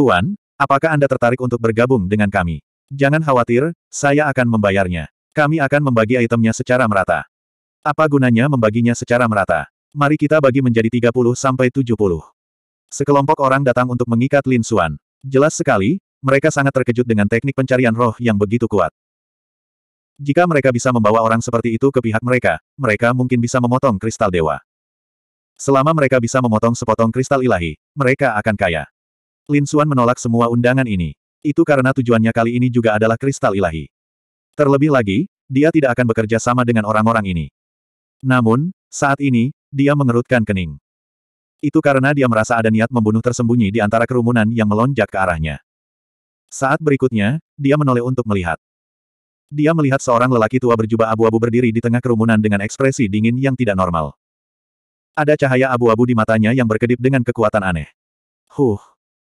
Tuan, apakah Anda tertarik untuk bergabung dengan kami? Jangan khawatir, saya akan membayarnya. Kami akan membagi itemnya secara merata. Apa gunanya membaginya secara merata? Mari kita bagi menjadi 30 sampai 70. Sekelompok orang datang untuk mengikat Lin Xuan. Jelas sekali, mereka sangat terkejut dengan teknik pencarian roh yang begitu kuat. Jika mereka bisa membawa orang seperti itu ke pihak mereka, mereka mungkin bisa memotong kristal dewa. Selama mereka bisa memotong sepotong kristal ilahi, mereka akan kaya. Lin Xuan menolak semua undangan ini. Itu karena tujuannya kali ini juga adalah kristal ilahi. Terlebih lagi, dia tidak akan bekerja sama dengan orang-orang ini. Namun, saat ini, dia mengerutkan kening. Itu karena dia merasa ada niat membunuh tersembunyi di antara kerumunan yang melonjak ke arahnya. Saat berikutnya, dia menoleh untuk melihat. Dia melihat seorang lelaki tua berjubah abu-abu berdiri di tengah kerumunan dengan ekspresi dingin yang tidak normal. Ada cahaya abu-abu di matanya yang berkedip dengan kekuatan aneh. Huh,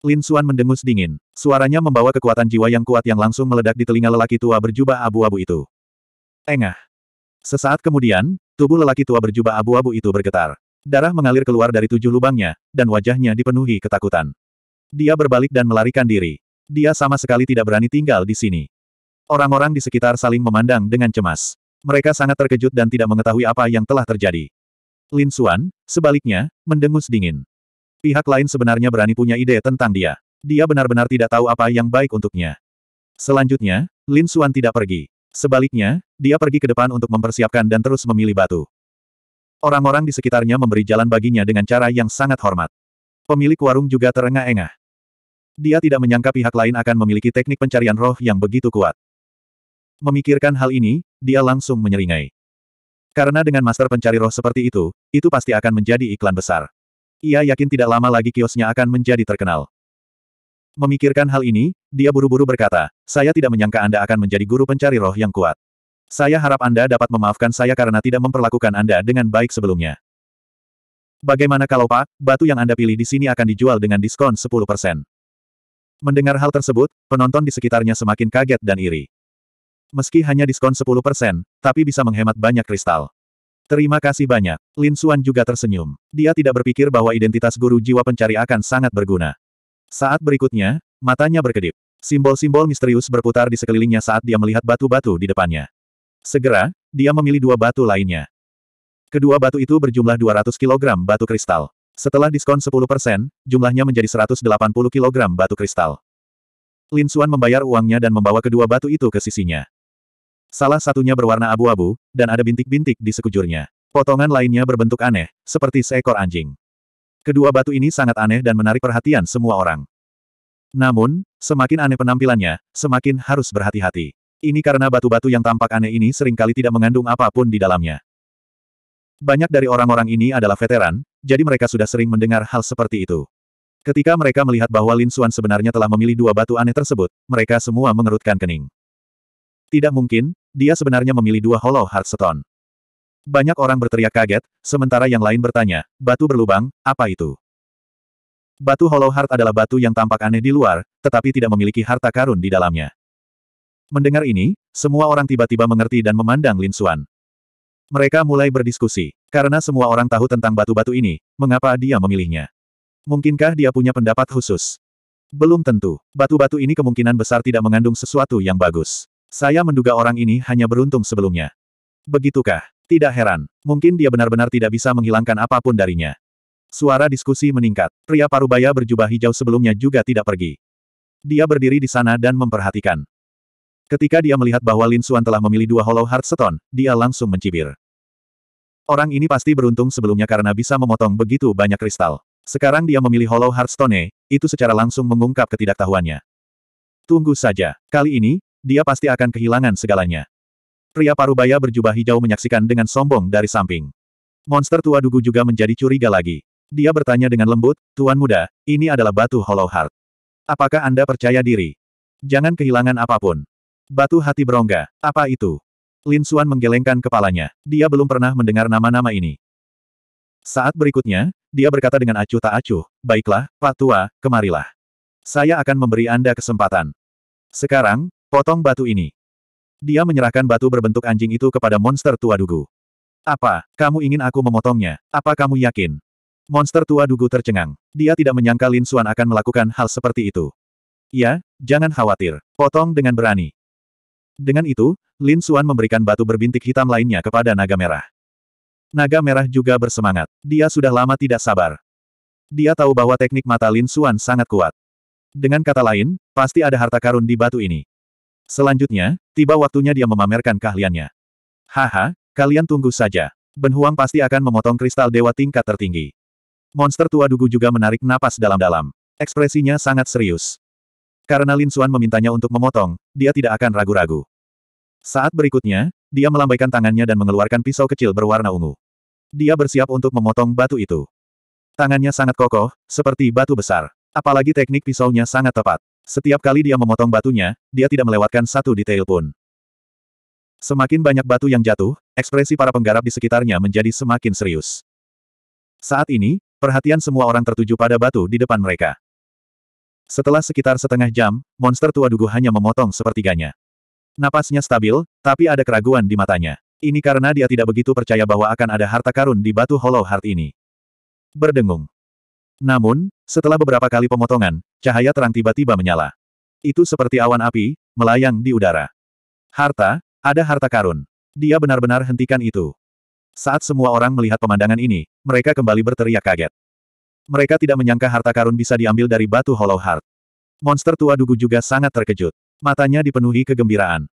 Lin Suan mendengus dingin. Suaranya membawa kekuatan jiwa yang kuat yang langsung meledak di telinga lelaki tua berjubah abu-abu itu. Engah. Sesaat kemudian, tubuh lelaki tua berjubah abu-abu itu bergetar. Darah mengalir keluar dari tujuh lubangnya, dan wajahnya dipenuhi ketakutan. Dia berbalik dan melarikan diri. Dia sama sekali tidak berani tinggal di sini. Orang-orang di sekitar saling memandang dengan cemas. Mereka sangat terkejut dan tidak mengetahui apa yang telah terjadi. Lin Suan, sebaliknya, mendengus dingin. Pihak lain sebenarnya berani punya ide tentang dia. Dia benar-benar tidak tahu apa yang baik untuknya. Selanjutnya, Lin Xuan tidak pergi. Sebaliknya, dia pergi ke depan untuk mempersiapkan dan terus memilih batu. Orang-orang di sekitarnya memberi jalan baginya dengan cara yang sangat hormat. Pemilik warung juga terengah-engah. Dia tidak menyangka pihak lain akan memiliki teknik pencarian roh yang begitu kuat. Memikirkan hal ini, dia langsung menyeringai. Karena dengan master pencari roh seperti itu, itu pasti akan menjadi iklan besar. Ia yakin tidak lama lagi kiosnya akan menjadi terkenal. Memikirkan hal ini, dia buru-buru berkata, saya tidak menyangka Anda akan menjadi guru pencari roh yang kuat. Saya harap Anda dapat memaafkan saya karena tidak memperlakukan Anda dengan baik sebelumnya. Bagaimana kalau Pak, batu yang Anda pilih di sini akan dijual dengan diskon 10%. Mendengar hal tersebut, penonton di sekitarnya semakin kaget dan iri. Meski hanya diskon 10%, tapi bisa menghemat banyak kristal. Terima kasih banyak. Lin Xuan juga tersenyum. Dia tidak berpikir bahwa identitas guru jiwa pencari akan sangat berguna. Saat berikutnya, matanya berkedip. Simbol-simbol misterius berputar di sekelilingnya saat dia melihat batu-batu di depannya. Segera, dia memilih dua batu lainnya. Kedua batu itu berjumlah 200 kg batu kristal. Setelah diskon 10%, jumlahnya menjadi 180 kg batu kristal. Lin Xuan membayar uangnya dan membawa kedua batu itu ke sisinya. Salah satunya berwarna abu-abu, dan ada bintik-bintik di sekujurnya. Potongan lainnya berbentuk aneh, seperti seekor anjing. Kedua batu ini sangat aneh dan menarik perhatian semua orang. Namun, semakin aneh penampilannya, semakin harus berhati-hati. Ini karena batu-batu yang tampak aneh ini seringkali tidak mengandung apapun di dalamnya. Banyak dari orang-orang ini adalah veteran, jadi mereka sudah sering mendengar hal seperti itu. Ketika mereka melihat bahwa Lin Xuan sebenarnya telah memilih dua batu aneh tersebut, mereka semua mengerutkan kening. Tidak mungkin, dia sebenarnya memilih dua Hollow heart stone. Banyak orang berteriak kaget, sementara yang lain bertanya, batu berlubang, apa itu? Batu Hollow Heart adalah batu yang tampak aneh di luar, tetapi tidak memiliki harta karun di dalamnya. Mendengar ini, semua orang tiba-tiba mengerti dan memandang Lin Xuan. Mereka mulai berdiskusi, karena semua orang tahu tentang batu-batu ini, mengapa dia memilihnya. Mungkinkah dia punya pendapat khusus? Belum tentu, batu-batu ini kemungkinan besar tidak mengandung sesuatu yang bagus. Saya menduga orang ini hanya beruntung sebelumnya. Begitukah? Tidak heran. Mungkin dia benar-benar tidak bisa menghilangkan apapun darinya. Suara diskusi meningkat. Pria parubaya berjubah hijau sebelumnya juga tidak pergi. Dia berdiri di sana dan memperhatikan. Ketika dia melihat bahwa Lin Suan telah memilih dua Hollow Heart Stone, dia langsung mencibir. Orang ini pasti beruntung sebelumnya karena bisa memotong begitu banyak kristal. Sekarang dia memilih Hollow Heart Stone, itu secara langsung mengungkap ketidaktahuannya. Tunggu saja. Kali ini, dia pasti akan kehilangan segalanya. Pria parubaya berjubah hijau menyaksikan dengan sombong dari samping. Monster tua dugu juga menjadi curiga lagi. Dia bertanya dengan lembut, Tuan Muda, ini adalah batu Hollow Heart. Apakah Anda percaya diri? Jangan kehilangan apapun. Batu hati berongga, apa itu? Lin Suan menggelengkan kepalanya. Dia belum pernah mendengar nama-nama ini. Saat berikutnya, dia berkata dengan acuh tak acuh, Baiklah, Pak Tua, kemarilah. Saya akan memberi Anda kesempatan. Sekarang, Potong batu ini. Dia menyerahkan batu berbentuk anjing itu kepada monster tua dugu. Apa, kamu ingin aku memotongnya? Apa kamu yakin? Monster tua dugu tercengang. Dia tidak menyangka Lin Xuan akan melakukan hal seperti itu. Ya, jangan khawatir. Potong dengan berani. Dengan itu, Lin Xuan memberikan batu berbintik hitam lainnya kepada naga merah. Naga merah juga bersemangat. Dia sudah lama tidak sabar. Dia tahu bahwa teknik mata Lin Xuan sangat kuat. Dengan kata lain, pasti ada harta karun di batu ini. Selanjutnya, tiba waktunya dia memamerkan keahliannya. Haha, kalian tunggu saja. Ben Huang pasti akan memotong kristal dewa tingkat tertinggi. Monster tua Dugu juga menarik napas dalam-dalam. Ekspresinya sangat serius. Karena Lin Xuan memintanya untuk memotong, dia tidak akan ragu-ragu. Saat berikutnya, dia melambaikan tangannya dan mengeluarkan pisau kecil berwarna ungu. Dia bersiap untuk memotong batu itu. Tangannya sangat kokoh, seperti batu besar. Apalagi teknik pisaunya sangat tepat. Setiap kali dia memotong batunya, dia tidak melewatkan satu detail pun. Semakin banyak batu yang jatuh, ekspresi para penggarap di sekitarnya menjadi semakin serius. Saat ini, perhatian semua orang tertuju pada batu di depan mereka. Setelah sekitar setengah jam, monster tua dugu hanya memotong sepertiganya. Napasnya stabil, tapi ada keraguan di matanya. Ini karena dia tidak begitu percaya bahwa akan ada harta karun di batu hollow heart ini. Berdengung. Namun, setelah beberapa kali pemotongan, cahaya terang tiba-tiba menyala. Itu seperti awan api, melayang di udara. Harta, ada harta karun. Dia benar-benar hentikan itu. Saat semua orang melihat pemandangan ini, mereka kembali berteriak kaget. Mereka tidak menyangka harta karun bisa diambil dari batu Hollow Heart. Monster tua dugu juga sangat terkejut. Matanya dipenuhi kegembiraan.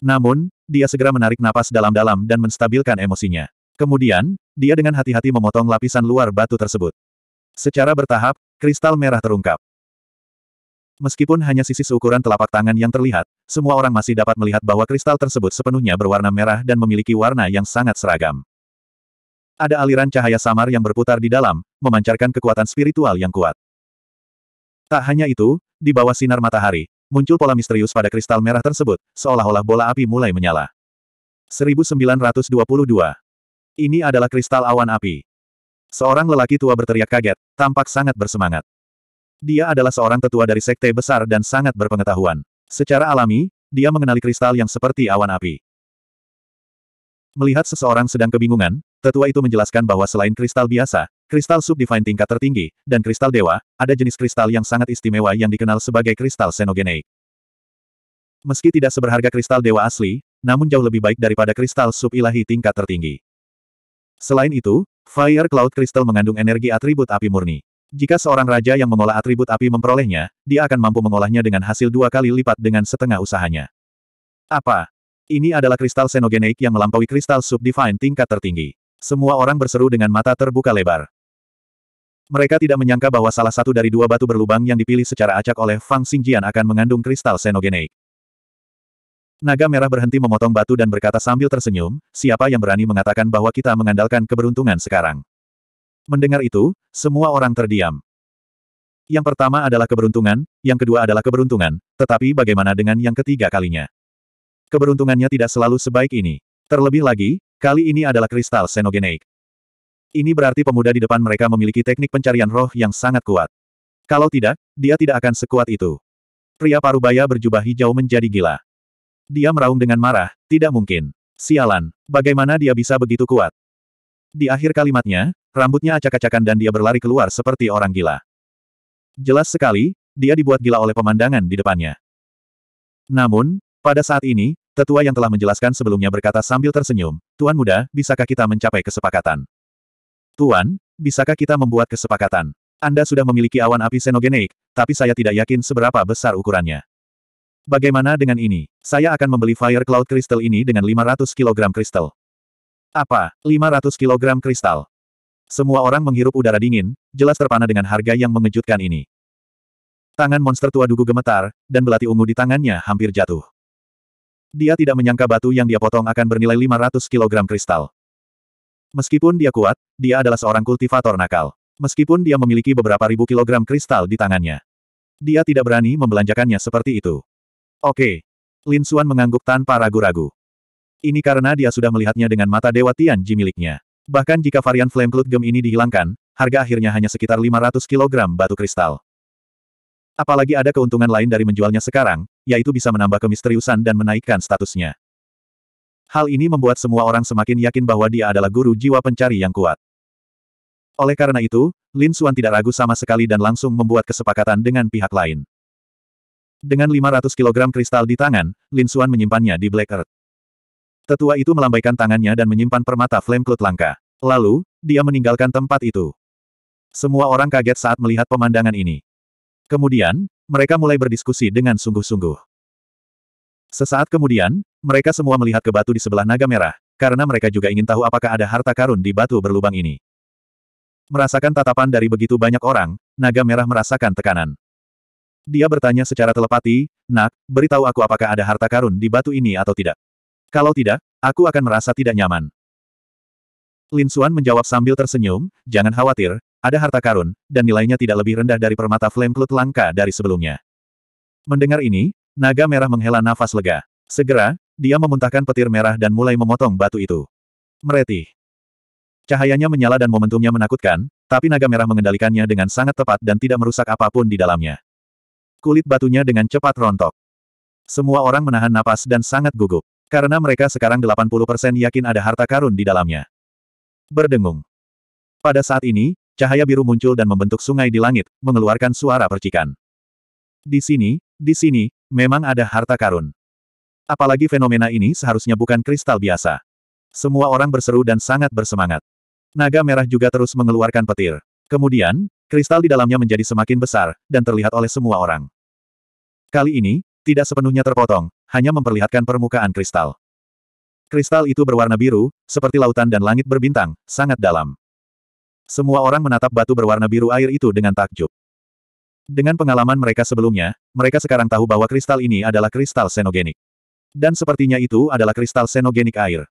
Namun, dia segera menarik napas dalam-dalam dan menstabilkan emosinya. Kemudian, dia dengan hati-hati memotong lapisan luar batu tersebut. Secara bertahap, kristal merah terungkap. Meskipun hanya sisi seukuran telapak tangan yang terlihat, semua orang masih dapat melihat bahwa kristal tersebut sepenuhnya berwarna merah dan memiliki warna yang sangat seragam. Ada aliran cahaya samar yang berputar di dalam, memancarkan kekuatan spiritual yang kuat. Tak hanya itu, di bawah sinar matahari, muncul pola misterius pada kristal merah tersebut, seolah-olah bola api mulai menyala. 1922 Ini adalah kristal awan api. Seorang lelaki tua berteriak kaget, tampak sangat bersemangat. Dia adalah seorang tetua dari sekte besar dan sangat berpengetahuan. Secara alami, dia mengenali kristal yang seperti awan api. Melihat seseorang sedang kebingungan, tetua itu menjelaskan bahwa selain kristal biasa, kristal subdivine tingkat tertinggi, dan kristal dewa, ada jenis kristal yang sangat istimewa yang dikenal sebagai kristal xenogeneik. Meski tidak seberharga kristal dewa asli, namun jauh lebih baik daripada kristal sub-ilahi tingkat tertinggi. Selain itu, Fire Cloud Crystal mengandung energi atribut api murni. Jika seorang raja yang mengolah atribut api memperolehnya, dia akan mampu mengolahnya dengan hasil dua kali lipat dengan setengah usahanya. Apa? Ini adalah kristal xenogeneik yang melampaui kristal subdivine tingkat tertinggi. Semua orang berseru dengan mata terbuka lebar. Mereka tidak menyangka bahwa salah satu dari dua batu berlubang yang dipilih secara acak oleh Fang Xingjian akan mengandung kristal xenogeneik. Naga merah berhenti memotong batu dan berkata sambil tersenyum, siapa yang berani mengatakan bahwa kita mengandalkan keberuntungan sekarang? Mendengar itu, semua orang terdiam. Yang pertama adalah keberuntungan, yang kedua adalah keberuntungan, tetapi bagaimana dengan yang ketiga kalinya? Keberuntungannya tidak selalu sebaik ini. Terlebih lagi, kali ini adalah kristal senogeneik. Ini berarti pemuda di depan mereka memiliki teknik pencarian roh yang sangat kuat. Kalau tidak, dia tidak akan sekuat itu. Pria parubaya berjubah hijau menjadi gila. Dia meraung dengan marah, tidak mungkin. Sialan, bagaimana dia bisa begitu kuat? Di akhir kalimatnya, rambutnya acak-acakan dan dia berlari keluar seperti orang gila. Jelas sekali, dia dibuat gila oleh pemandangan di depannya. Namun, pada saat ini, tetua yang telah menjelaskan sebelumnya berkata sambil tersenyum, Tuan muda, bisakah kita mencapai kesepakatan? Tuan, bisakah kita membuat kesepakatan? Anda sudah memiliki awan api senogeneik, tapi saya tidak yakin seberapa besar ukurannya. Bagaimana dengan ini? Saya akan membeli Fire Cloud Crystal ini dengan 500 kg kristal. Apa, 500 kg kristal? Semua orang menghirup udara dingin, jelas terpana dengan harga yang mengejutkan ini. Tangan monster tua dugu gemetar, dan belati ungu di tangannya hampir jatuh. Dia tidak menyangka batu yang dia potong akan bernilai 500 kg kristal. Meskipun dia kuat, dia adalah seorang kultivator nakal. Meskipun dia memiliki beberapa ribu kilogram kristal di tangannya. Dia tidak berani membelanjakannya seperti itu. Oke. Lin Xuan mengangguk tanpa ragu-ragu. Ini karena dia sudah melihatnya dengan mata Dewa Tianji miliknya. Bahkan jika varian Flame Blood Gem ini dihilangkan, harga akhirnya hanya sekitar 500 kg batu kristal. Apalagi ada keuntungan lain dari menjualnya sekarang, yaitu bisa menambah kemisteriusan dan menaikkan statusnya. Hal ini membuat semua orang semakin yakin bahwa dia adalah guru jiwa pencari yang kuat. Oleh karena itu, Lin Xuan tidak ragu sama sekali dan langsung membuat kesepakatan dengan pihak lain. Dengan 500 kg kristal di tangan, Lin Xuan menyimpannya di Black Earth. Tetua itu melambaikan tangannya dan menyimpan permata flame cloud langka. Lalu, dia meninggalkan tempat itu. Semua orang kaget saat melihat pemandangan ini. Kemudian, mereka mulai berdiskusi dengan sungguh-sungguh. Sesaat kemudian, mereka semua melihat ke batu di sebelah naga merah, karena mereka juga ingin tahu apakah ada harta karun di batu berlubang ini. Merasakan tatapan dari begitu banyak orang, naga merah merasakan tekanan. Dia bertanya secara telepati, Nak, beritahu aku apakah ada harta karun di batu ini atau tidak. Kalau tidak, aku akan merasa tidak nyaman. Lin Xuan menjawab sambil tersenyum, jangan khawatir, ada harta karun, dan nilainya tidak lebih rendah dari permata flame klut langka dari sebelumnya. Mendengar ini, naga merah menghela nafas lega. Segera, dia memuntahkan petir merah dan mulai memotong batu itu. Meretih. Cahayanya menyala dan momentumnya menakutkan, tapi naga merah mengendalikannya dengan sangat tepat dan tidak merusak apapun di dalamnya. Kulit batunya dengan cepat rontok. Semua orang menahan napas dan sangat gugup. Karena mereka sekarang 80% yakin ada harta karun di dalamnya. Berdengung. Pada saat ini, cahaya biru muncul dan membentuk sungai di langit, mengeluarkan suara percikan. Di sini, di sini, memang ada harta karun. Apalagi fenomena ini seharusnya bukan kristal biasa. Semua orang berseru dan sangat bersemangat. Naga merah juga terus mengeluarkan petir. Kemudian, kristal di dalamnya menjadi semakin besar, dan terlihat oleh semua orang. Kali ini, tidak sepenuhnya terpotong, hanya memperlihatkan permukaan kristal. Kristal itu berwarna biru, seperti lautan dan langit berbintang, sangat dalam. Semua orang menatap batu berwarna biru air itu dengan takjub. Dengan pengalaman mereka sebelumnya, mereka sekarang tahu bahwa kristal ini adalah kristal senogenik. Dan sepertinya itu adalah kristal senogenik air.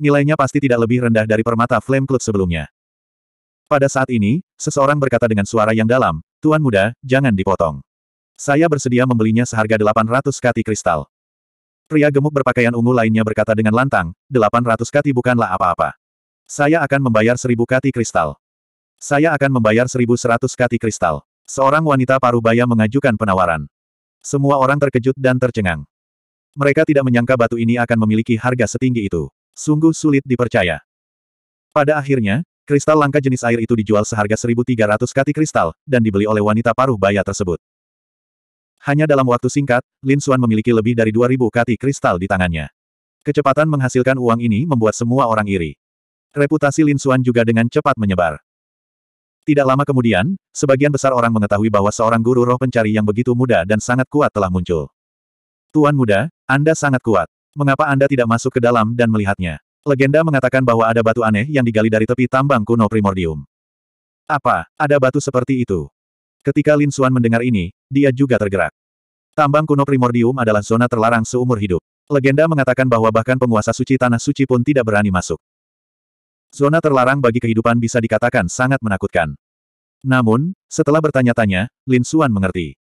Nilainya pasti tidak lebih rendah dari permata Flame Cloud sebelumnya. Pada saat ini, seseorang berkata dengan suara yang dalam, Tuan muda, jangan dipotong. Saya bersedia membelinya seharga 800 kati kristal. Pria gemuk berpakaian ungu lainnya berkata dengan lantang, 800 kati bukanlah apa-apa. Saya akan membayar 1000 kati kristal. Saya akan membayar 1100 kati kristal. Seorang wanita parubaya mengajukan penawaran. Semua orang terkejut dan tercengang. Mereka tidak menyangka batu ini akan memiliki harga setinggi itu. Sungguh sulit dipercaya. Pada akhirnya, kristal langka jenis air itu dijual seharga 1.300 kati kristal, dan dibeli oleh wanita paruh baya tersebut. Hanya dalam waktu singkat, Lin Xuan memiliki lebih dari 2000 kati kristal di tangannya. Kecepatan menghasilkan uang ini membuat semua orang iri. Reputasi Lin Xuan juga dengan cepat menyebar. Tidak lama kemudian, sebagian besar orang mengetahui bahwa seorang guru roh pencari yang begitu muda dan sangat kuat telah muncul. Tuan muda, Anda sangat kuat. Mengapa Anda tidak masuk ke dalam dan melihatnya? Legenda mengatakan bahwa ada batu aneh yang digali dari tepi tambang kuno primordium. Apa, ada batu seperti itu? Ketika Lin Xuan mendengar ini, dia juga tergerak. Tambang kuno primordium adalah zona terlarang seumur hidup. Legenda mengatakan bahwa bahkan penguasa suci tanah suci pun tidak berani masuk. Zona terlarang bagi kehidupan bisa dikatakan sangat menakutkan. Namun, setelah bertanya-tanya, Lin Xuan mengerti.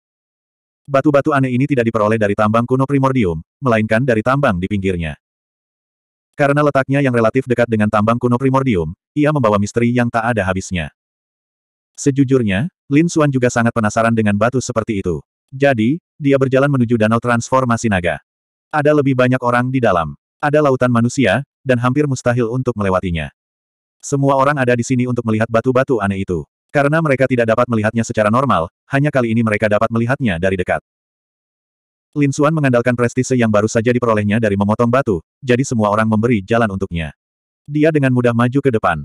Batu-batu aneh ini tidak diperoleh dari tambang kuno primordium, melainkan dari tambang di pinggirnya. Karena letaknya yang relatif dekat dengan tambang kuno primordium, ia membawa misteri yang tak ada habisnya. Sejujurnya, Lin Suan juga sangat penasaran dengan batu seperti itu. Jadi, dia berjalan menuju danau transformasi naga. Ada lebih banyak orang di dalam. Ada lautan manusia, dan hampir mustahil untuk melewatinya. Semua orang ada di sini untuk melihat batu-batu aneh itu. Karena mereka tidak dapat melihatnya secara normal, hanya kali ini mereka dapat melihatnya dari dekat. Lin Suan mengandalkan prestise yang baru saja diperolehnya dari memotong batu, jadi semua orang memberi jalan untuknya. Dia dengan mudah maju ke depan.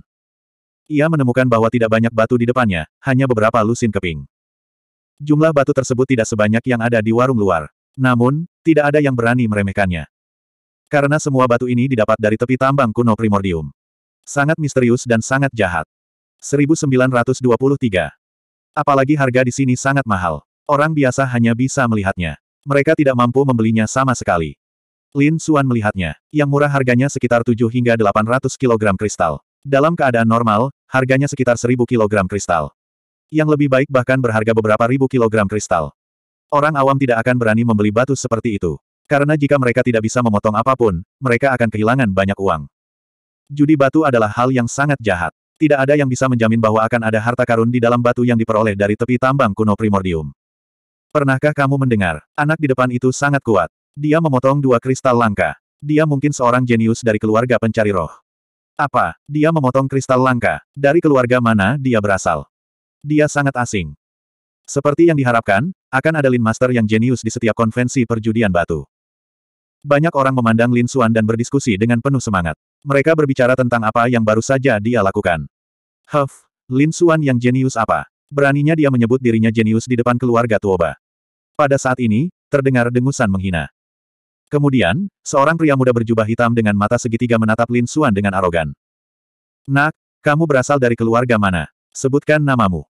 Ia menemukan bahwa tidak banyak batu di depannya, hanya beberapa lusin keping. Jumlah batu tersebut tidak sebanyak yang ada di warung luar. Namun, tidak ada yang berani meremehkannya. Karena semua batu ini didapat dari tepi tambang kuno primordium. Sangat misterius dan sangat jahat. 1923. Apalagi harga di sini sangat mahal. Orang biasa hanya bisa melihatnya. Mereka tidak mampu membelinya sama sekali. Lin Suan melihatnya. Yang murah harganya sekitar 7 hingga 800 kg kristal. Dalam keadaan normal, harganya sekitar seribu kilogram kristal. Yang lebih baik bahkan berharga beberapa ribu kilogram kristal. Orang awam tidak akan berani membeli batu seperti itu. Karena jika mereka tidak bisa memotong apapun, mereka akan kehilangan banyak uang. Judi batu adalah hal yang sangat jahat. Tidak ada yang bisa menjamin bahwa akan ada harta karun di dalam batu yang diperoleh dari tepi tambang kuno primordium. Pernahkah kamu mendengar? Anak di depan itu sangat kuat. Dia memotong dua kristal langka. Dia mungkin seorang jenius dari keluarga pencari roh. Apa, dia memotong kristal langka, dari keluarga mana dia berasal. Dia sangat asing. Seperti yang diharapkan, akan ada Lin Master yang jenius di setiap konvensi perjudian batu. Banyak orang memandang Lin Suan dan berdiskusi dengan penuh semangat. Mereka berbicara tentang apa yang baru saja dia lakukan. Huff, Lin Suan yang jenius apa? Beraninya dia menyebut dirinya jenius di depan keluarga Tuoba. Pada saat ini, terdengar dengusan menghina. Kemudian, seorang pria muda berjubah hitam dengan mata segitiga menatap Lin Xuan dengan arogan. Nak, kamu berasal dari keluarga mana? Sebutkan namamu.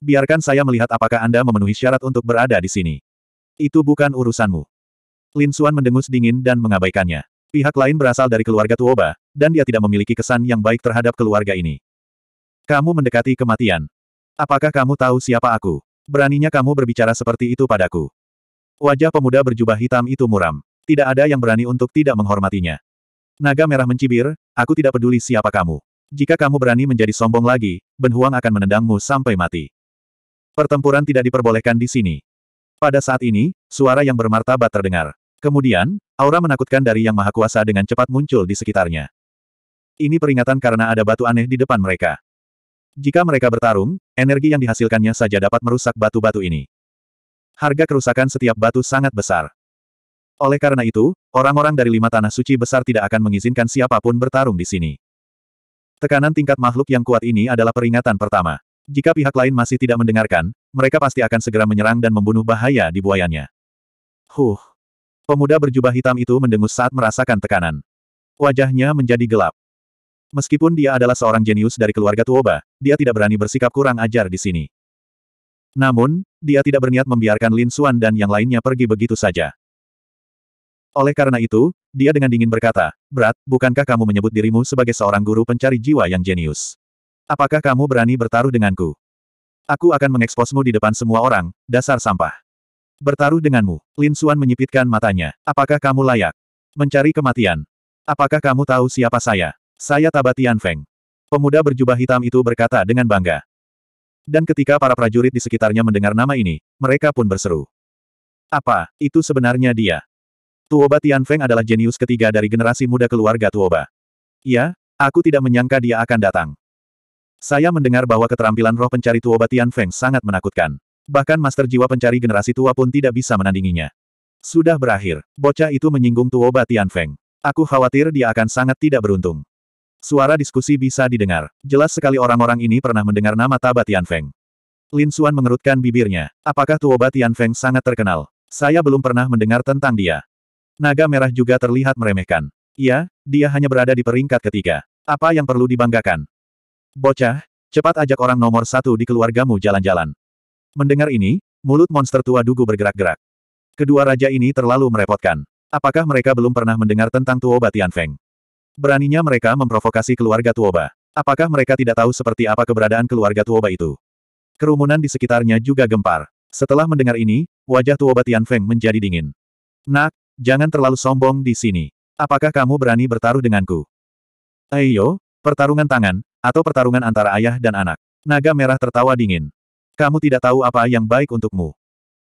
Biarkan saya melihat apakah Anda memenuhi syarat untuk berada di sini. Itu bukan urusanmu. Lin Xuan mendengus dingin dan mengabaikannya. Pihak lain berasal dari keluarga Tuoba, dan dia tidak memiliki kesan yang baik terhadap keluarga ini. Kamu mendekati kematian. Apakah kamu tahu siapa aku? Beraninya kamu berbicara seperti itu padaku. Wajah pemuda berjubah hitam itu muram. Tidak ada yang berani untuk tidak menghormatinya. Naga merah mencibir, aku tidak peduli siapa kamu. Jika kamu berani menjadi sombong lagi, Ben Huang akan menendangmu sampai mati. Pertempuran tidak diperbolehkan di sini. Pada saat ini, suara yang bermartabat terdengar. Kemudian, aura menakutkan dari Yang Maha Kuasa dengan cepat muncul di sekitarnya. Ini peringatan karena ada batu aneh di depan mereka. Jika mereka bertarung, energi yang dihasilkannya saja dapat merusak batu-batu ini. Harga kerusakan setiap batu sangat besar. Oleh karena itu, orang-orang dari lima tanah suci besar tidak akan mengizinkan siapapun bertarung di sini. Tekanan tingkat makhluk yang kuat ini adalah peringatan pertama. Jika pihak lain masih tidak mendengarkan, mereka pasti akan segera menyerang dan membunuh bahaya di buayanya. Huh. Pemuda berjubah hitam itu mendengus saat merasakan tekanan. Wajahnya menjadi gelap. Meskipun dia adalah seorang jenius dari keluarga Tuoba, dia tidak berani bersikap kurang ajar di sini. Namun, dia tidak berniat membiarkan Lin Xuan dan yang lainnya pergi begitu saja. Oleh karena itu, dia dengan dingin berkata, Brat, bukankah kamu menyebut dirimu sebagai seorang guru pencari jiwa yang jenius? Apakah kamu berani bertaruh denganku? Aku akan mengeksposmu di depan semua orang, dasar sampah. Bertaruh denganmu, Lin Suan menyipitkan matanya. Apakah kamu layak? Mencari kematian. Apakah kamu tahu siapa saya? Saya Tabatian Feng. Pemuda berjubah hitam itu berkata dengan bangga. Dan ketika para prajurit di sekitarnya mendengar nama ini, mereka pun berseru. Apa, itu sebenarnya dia? Tuoba Tianfeng adalah jenius ketiga dari generasi muda keluarga Tuoba. Ya, aku tidak menyangka dia akan datang. Saya mendengar bahwa keterampilan roh pencari Tuoba Tianfeng sangat menakutkan. Bahkan master jiwa pencari generasi tua pun tidak bisa menandinginya. Sudah berakhir, bocah itu menyinggung Tuoba Tianfeng. Aku khawatir dia akan sangat tidak beruntung. Suara diskusi bisa didengar. Jelas sekali orang-orang ini pernah mendengar nama Taba Tianfeng. Lin Xuan mengerutkan bibirnya. Apakah Tuoba Tianfeng sangat terkenal? Saya belum pernah mendengar tentang dia. Naga merah juga terlihat meremehkan. Iya, dia hanya berada di peringkat ketiga. Apa yang perlu dibanggakan? Bocah, cepat ajak orang nomor satu di keluargamu jalan-jalan. Mendengar ini, mulut monster tua dugu bergerak-gerak. Kedua raja ini terlalu merepotkan. Apakah mereka belum pernah mendengar tentang Tuoba Tianfeng? Beraninya mereka memprovokasi keluarga Tuoba. Apakah mereka tidak tahu seperti apa keberadaan keluarga Tuoba itu? Kerumunan di sekitarnya juga gempar. Setelah mendengar ini, wajah Tuoba Tianfeng menjadi dingin. Nak, jangan terlalu sombong di sini. Apakah kamu berani bertaruh denganku? Ayo, pertarungan tangan, atau pertarungan antara ayah dan anak. Naga merah tertawa dingin. Kamu tidak tahu apa yang baik untukmu.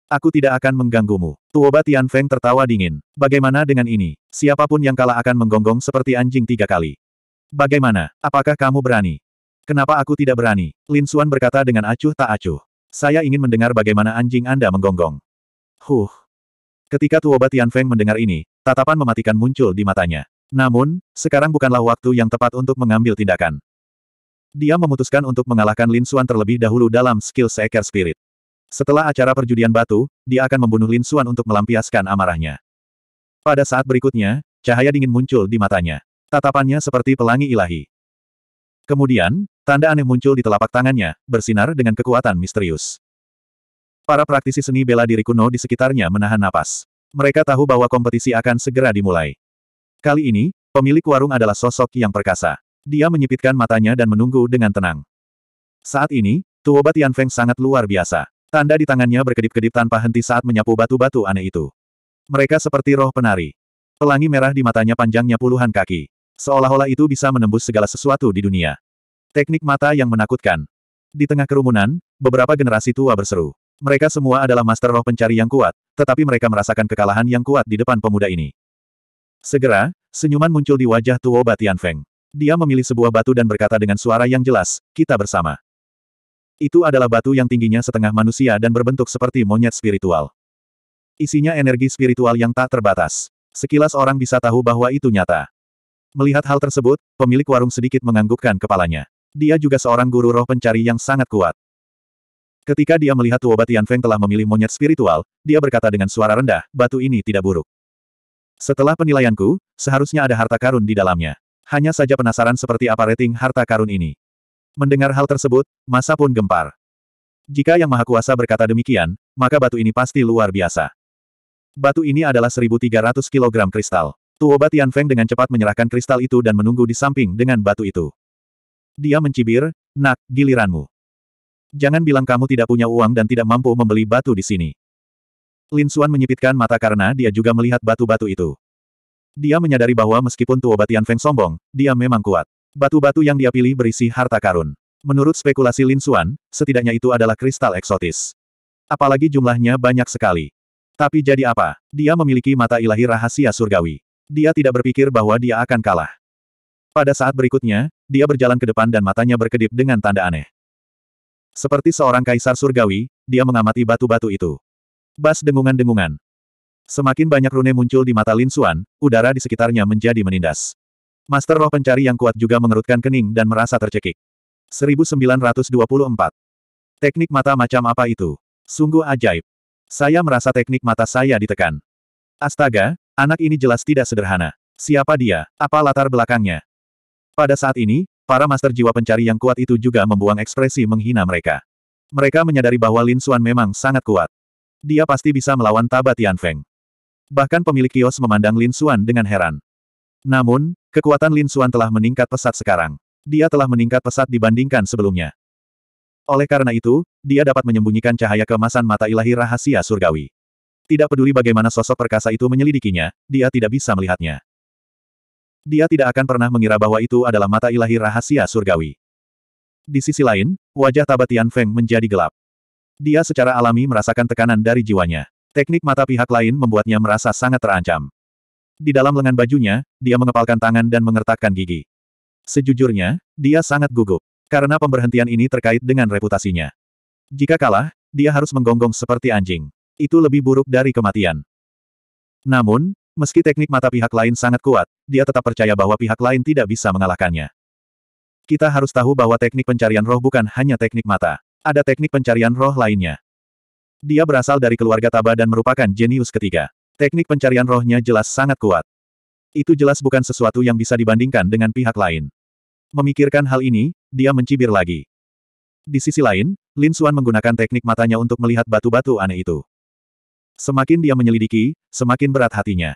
Aku tidak akan mengganggumu. Tuoba Feng tertawa dingin. Bagaimana dengan ini? Siapapun yang kalah akan menggonggong seperti anjing tiga kali. Bagaimana? Apakah kamu berani? Kenapa aku tidak berani? Lin Xuan berkata dengan acuh tak acuh. Saya ingin mendengar bagaimana anjing Anda menggonggong. Huh, Ketika Tuoba Feng mendengar ini, tatapan mematikan muncul di matanya. Namun, sekarang bukanlah waktu yang tepat untuk mengambil tindakan. Dia memutuskan untuk mengalahkan Lin Xuan terlebih dahulu dalam skill Seeker spirit. Setelah acara perjudian batu, dia akan membunuh Lin Xuan untuk melampiaskan amarahnya. Pada saat berikutnya, cahaya dingin muncul di matanya. Tatapannya seperti pelangi ilahi. Kemudian, tanda aneh muncul di telapak tangannya, bersinar dengan kekuatan misterius. Para praktisi seni bela diri kuno di sekitarnya menahan napas. Mereka tahu bahwa kompetisi akan segera dimulai. Kali ini, pemilik warung adalah sosok yang perkasa. Dia menyipitkan matanya dan menunggu dengan tenang. Saat ini, Tuoba Tianfeng sangat luar biasa. Tanda di tangannya berkedip-kedip tanpa henti saat menyapu batu-batu aneh itu. Mereka seperti roh penari. Pelangi merah di matanya panjangnya puluhan kaki. Seolah-olah itu bisa menembus segala sesuatu di dunia. Teknik mata yang menakutkan. Di tengah kerumunan, beberapa generasi tua berseru. Mereka semua adalah master roh pencari yang kuat, tetapi mereka merasakan kekalahan yang kuat di depan pemuda ini. Segera, senyuman muncul di wajah Tuo batian feng. Dia memilih sebuah batu dan berkata dengan suara yang jelas, kita bersama. Itu adalah batu yang tingginya setengah manusia dan berbentuk seperti monyet spiritual. Isinya energi spiritual yang tak terbatas. Sekilas orang bisa tahu bahwa itu nyata. Melihat hal tersebut, pemilik warung sedikit menganggukkan kepalanya. Dia juga seorang guru roh pencari yang sangat kuat. Ketika dia melihat Tuoba Feng telah memilih monyet spiritual, dia berkata dengan suara rendah, batu ini tidak buruk. Setelah penilaianku, seharusnya ada harta karun di dalamnya. Hanya saja penasaran seperti apa rating harta karun ini. Mendengar hal tersebut, masa pun gempar. Jika Yang Maha Kuasa berkata demikian, maka batu ini pasti luar biasa. Batu ini adalah 1.300 kg kristal. Tuoba Feng dengan cepat menyerahkan kristal itu dan menunggu di samping dengan batu itu. Dia mencibir, nak, giliranmu. Jangan bilang kamu tidak punya uang dan tidak mampu membeli batu di sini. Lin Xuan menyipitkan mata karena dia juga melihat batu-batu itu. Dia menyadari bahwa meskipun Tuo Batian Feng sombong, dia memang kuat. Batu-batu yang dia pilih berisi harta karun. Menurut spekulasi Lin Xuan, setidaknya itu adalah kristal eksotis. Apalagi jumlahnya banyak sekali. Tapi jadi apa? Dia memiliki mata ilahi rahasia surgawi. Dia tidak berpikir bahwa dia akan kalah. Pada saat berikutnya, dia berjalan ke depan dan matanya berkedip dengan tanda aneh. Seperti seorang kaisar surgawi, dia mengamati batu-batu itu. Bas dengungan-dengungan. Semakin banyak rune muncul di mata Lin Suan, udara di sekitarnya menjadi menindas. Master roh pencari yang kuat juga mengerutkan kening dan merasa tercekik. 1924. Teknik mata macam apa itu? Sungguh ajaib. Saya merasa teknik mata saya ditekan. Astaga, anak ini jelas tidak sederhana. Siapa dia? Apa latar belakangnya? Pada saat ini, Para master jiwa pencari yang kuat itu juga membuang ekspresi menghina mereka. Mereka menyadari bahwa Lin Xuan memang sangat kuat. Dia pasti bisa melawan Taba Tian Feng. Bahkan pemilik kios memandang Lin Xuan dengan heran. Namun, kekuatan Lin Xuan telah meningkat pesat sekarang. Dia telah meningkat pesat dibandingkan sebelumnya. Oleh karena itu, dia dapat menyembunyikan cahaya kemasan mata ilahi rahasia surgawi. Tidak peduli bagaimana sosok perkasa itu menyelidikinya, dia tidak bisa melihatnya. Dia tidak akan pernah mengira bahwa itu adalah mata ilahi rahasia surgawi. Di sisi lain, wajah Tabatian Feng menjadi gelap. Dia secara alami merasakan tekanan dari jiwanya. Teknik mata pihak lain membuatnya merasa sangat terancam. Di dalam lengan bajunya, dia mengepalkan tangan dan mengertakkan gigi. Sejujurnya, dia sangat gugup. Karena pemberhentian ini terkait dengan reputasinya. Jika kalah, dia harus menggonggong seperti anjing. Itu lebih buruk dari kematian. Namun, Meski teknik mata pihak lain sangat kuat, dia tetap percaya bahwa pihak lain tidak bisa mengalahkannya. Kita harus tahu bahwa teknik pencarian roh bukan hanya teknik mata. Ada teknik pencarian roh lainnya. Dia berasal dari keluarga Taba dan merupakan jenius ketiga. Teknik pencarian rohnya jelas sangat kuat. Itu jelas bukan sesuatu yang bisa dibandingkan dengan pihak lain. Memikirkan hal ini, dia mencibir lagi. Di sisi lain, Lin Xuan menggunakan teknik matanya untuk melihat batu-batu aneh itu. Semakin dia menyelidiki, semakin berat hatinya.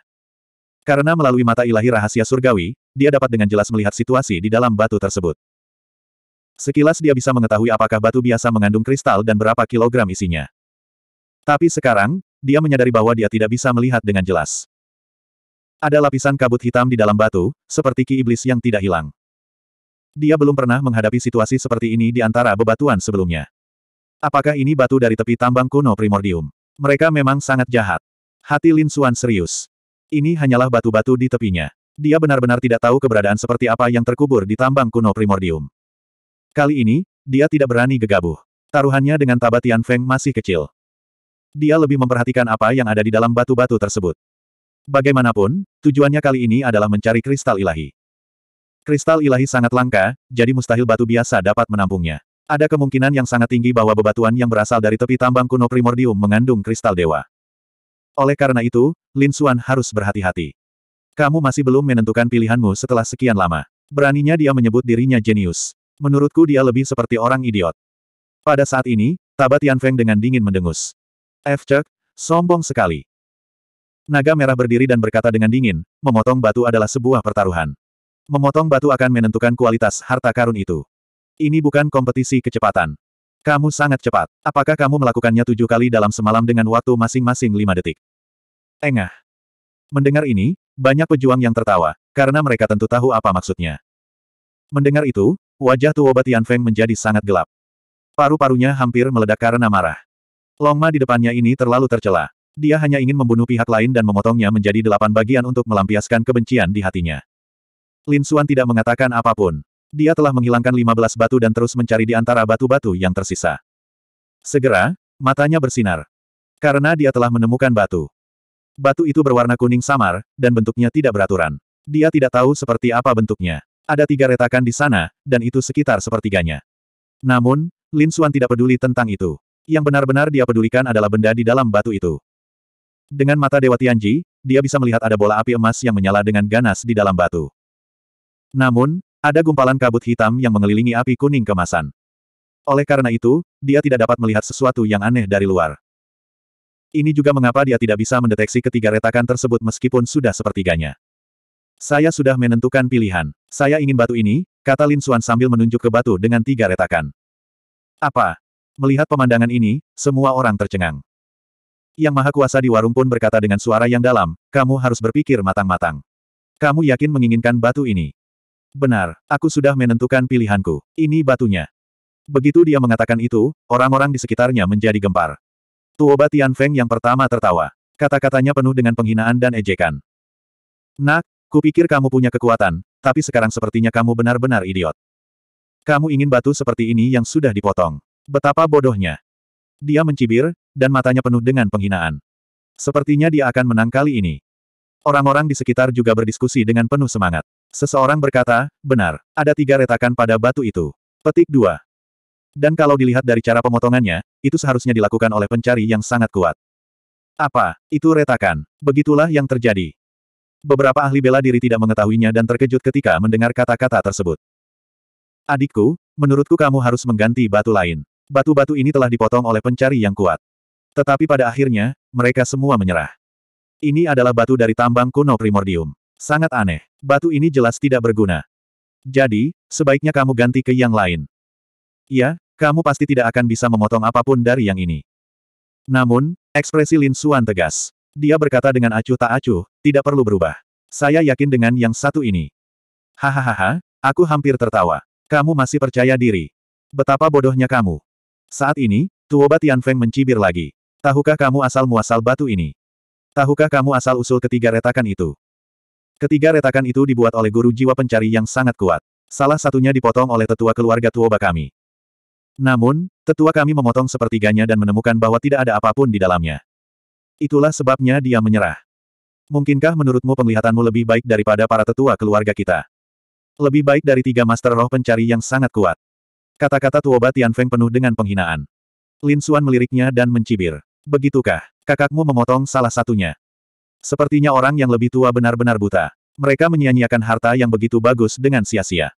Karena melalui mata ilahi rahasia surgawi, dia dapat dengan jelas melihat situasi di dalam batu tersebut. Sekilas dia bisa mengetahui apakah batu biasa mengandung kristal dan berapa kilogram isinya. Tapi sekarang, dia menyadari bahwa dia tidak bisa melihat dengan jelas. Ada lapisan kabut hitam di dalam batu, seperti ki iblis yang tidak hilang. Dia belum pernah menghadapi situasi seperti ini di antara bebatuan sebelumnya. Apakah ini batu dari tepi tambang kuno primordium? Mereka memang sangat jahat. Hati Lin Xuan serius. Ini hanyalah batu-batu di tepinya. Dia benar-benar tidak tahu keberadaan seperti apa yang terkubur di tambang kuno primordium. Kali ini, dia tidak berani gegabah. Taruhannya dengan tabatian Feng masih kecil. Dia lebih memperhatikan apa yang ada di dalam batu-batu tersebut. Bagaimanapun, tujuannya kali ini adalah mencari kristal ilahi. Kristal ilahi sangat langka, jadi mustahil batu biasa dapat menampungnya. Ada kemungkinan yang sangat tinggi bahwa bebatuan yang berasal dari tepi tambang kuno primordium mengandung kristal dewa. Oleh karena itu, Lin Xuan harus berhati-hati. Kamu masih belum menentukan pilihanmu setelah sekian lama. Beraninya dia menyebut dirinya jenius. Menurutku dia lebih seperti orang idiot. Pada saat ini, Taba Feng dengan dingin mendengus. F. Cek, sombong sekali. Naga merah berdiri dan berkata dengan dingin, memotong batu adalah sebuah pertaruhan. Memotong batu akan menentukan kualitas harta karun itu. Ini bukan kompetisi kecepatan. Kamu sangat cepat. Apakah kamu melakukannya tujuh kali dalam semalam dengan waktu masing-masing lima detik? Engah. Mendengar ini, banyak pejuang yang tertawa, karena mereka tentu tahu apa maksudnya. Mendengar itu, wajah Tuoba Feng menjadi sangat gelap. Paru-parunya hampir meledak karena marah. Longma di depannya ini terlalu tercela. Dia hanya ingin membunuh pihak lain dan memotongnya menjadi delapan bagian untuk melampiaskan kebencian di hatinya. Lin Suan tidak mengatakan apapun. Dia telah menghilangkan 15 batu dan terus mencari di antara batu-batu yang tersisa. Segera, matanya bersinar. Karena dia telah menemukan batu. Batu itu berwarna kuning samar, dan bentuknya tidak beraturan. Dia tidak tahu seperti apa bentuknya. Ada tiga retakan di sana, dan itu sekitar sepertiganya. Namun, Lin Xuan tidak peduli tentang itu. Yang benar-benar dia pedulikan adalah benda di dalam batu itu. Dengan mata Dewa Tianji, dia bisa melihat ada bola api emas yang menyala dengan ganas di dalam batu. Namun, ada gumpalan kabut hitam yang mengelilingi api kuning kemasan. Oleh karena itu, dia tidak dapat melihat sesuatu yang aneh dari luar. Ini juga mengapa dia tidak bisa mendeteksi ketiga retakan tersebut meskipun sudah sepertiganya. Saya sudah menentukan pilihan. Saya ingin batu ini, kata Lin Xuan sambil menunjuk ke batu dengan tiga retakan. Apa? Melihat pemandangan ini, semua orang tercengang. Yang Maha Kuasa di warung pun berkata dengan suara yang dalam, kamu harus berpikir matang-matang. Kamu yakin menginginkan batu ini? Benar, aku sudah menentukan pilihanku. Ini batunya. Begitu dia mengatakan itu, orang-orang di sekitarnya menjadi gempar. Batian Feng yang pertama tertawa. Kata-katanya penuh dengan penghinaan dan ejekan. Nak, kupikir kamu punya kekuatan, tapi sekarang sepertinya kamu benar-benar idiot. Kamu ingin batu seperti ini yang sudah dipotong. Betapa bodohnya. Dia mencibir, dan matanya penuh dengan penghinaan. Sepertinya dia akan menang kali ini. Orang-orang di sekitar juga berdiskusi dengan penuh semangat. Seseorang berkata, benar, ada tiga retakan pada batu itu. Petik 2. Dan kalau dilihat dari cara pemotongannya, itu seharusnya dilakukan oleh pencari yang sangat kuat. Apa, itu retakan. Begitulah yang terjadi. Beberapa ahli bela diri tidak mengetahuinya dan terkejut ketika mendengar kata-kata tersebut. Adikku, menurutku kamu harus mengganti batu lain. Batu-batu ini telah dipotong oleh pencari yang kuat. Tetapi pada akhirnya, mereka semua menyerah. Ini adalah batu dari tambang kuno primordium. Sangat aneh. Batu ini jelas tidak berguna. Jadi, sebaiknya kamu ganti ke yang lain. Ya, kamu pasti tidak akan bisa memotong apapun dari yang ini. Namun, ekspresi Lin Xuan tegas. Dia berkata dengan acuh tak acuh, tidak perlu berubah. Saya yakin dengan yang satu ini. Hahaha, aku hampir tertawa. Kamu masih percaya diri. Betapa bodohnya kamu. Saat ini, Batian Feng mencibir lagi. Tahukah kamu asal-muasal batu ini? Tahukah kamu asal-usul ketiga retakan itu? Ketiga retakan itu dibuat oleh guru jiwa pencari yang sangat kuat. Salah satunya dipotong oleh tetua keluarga Tuoba kami. Namun, tetua kami memotong sepertiganya dan menemukan bahwa tidak ada apapun di dalamnya. Itulah sebabnya dia menyerah. Mungkinkah menurutmu penglihatanmu lebih baik daripada para tetua keluarga kita? Lebih baik dari tiga master roh pencari yang sangat kuat. Kata-kata Tuoba Tianfeng penuh dengan penghinaan. Lin Xuan meliriknya dan mencibir. Begitukah, kakakmu memotong salah satunya? Sepertinya orang yang lebih tua benar-benar buta. Mereka menyia-nyiakan harta yang begitu bagus dengan sia-sia.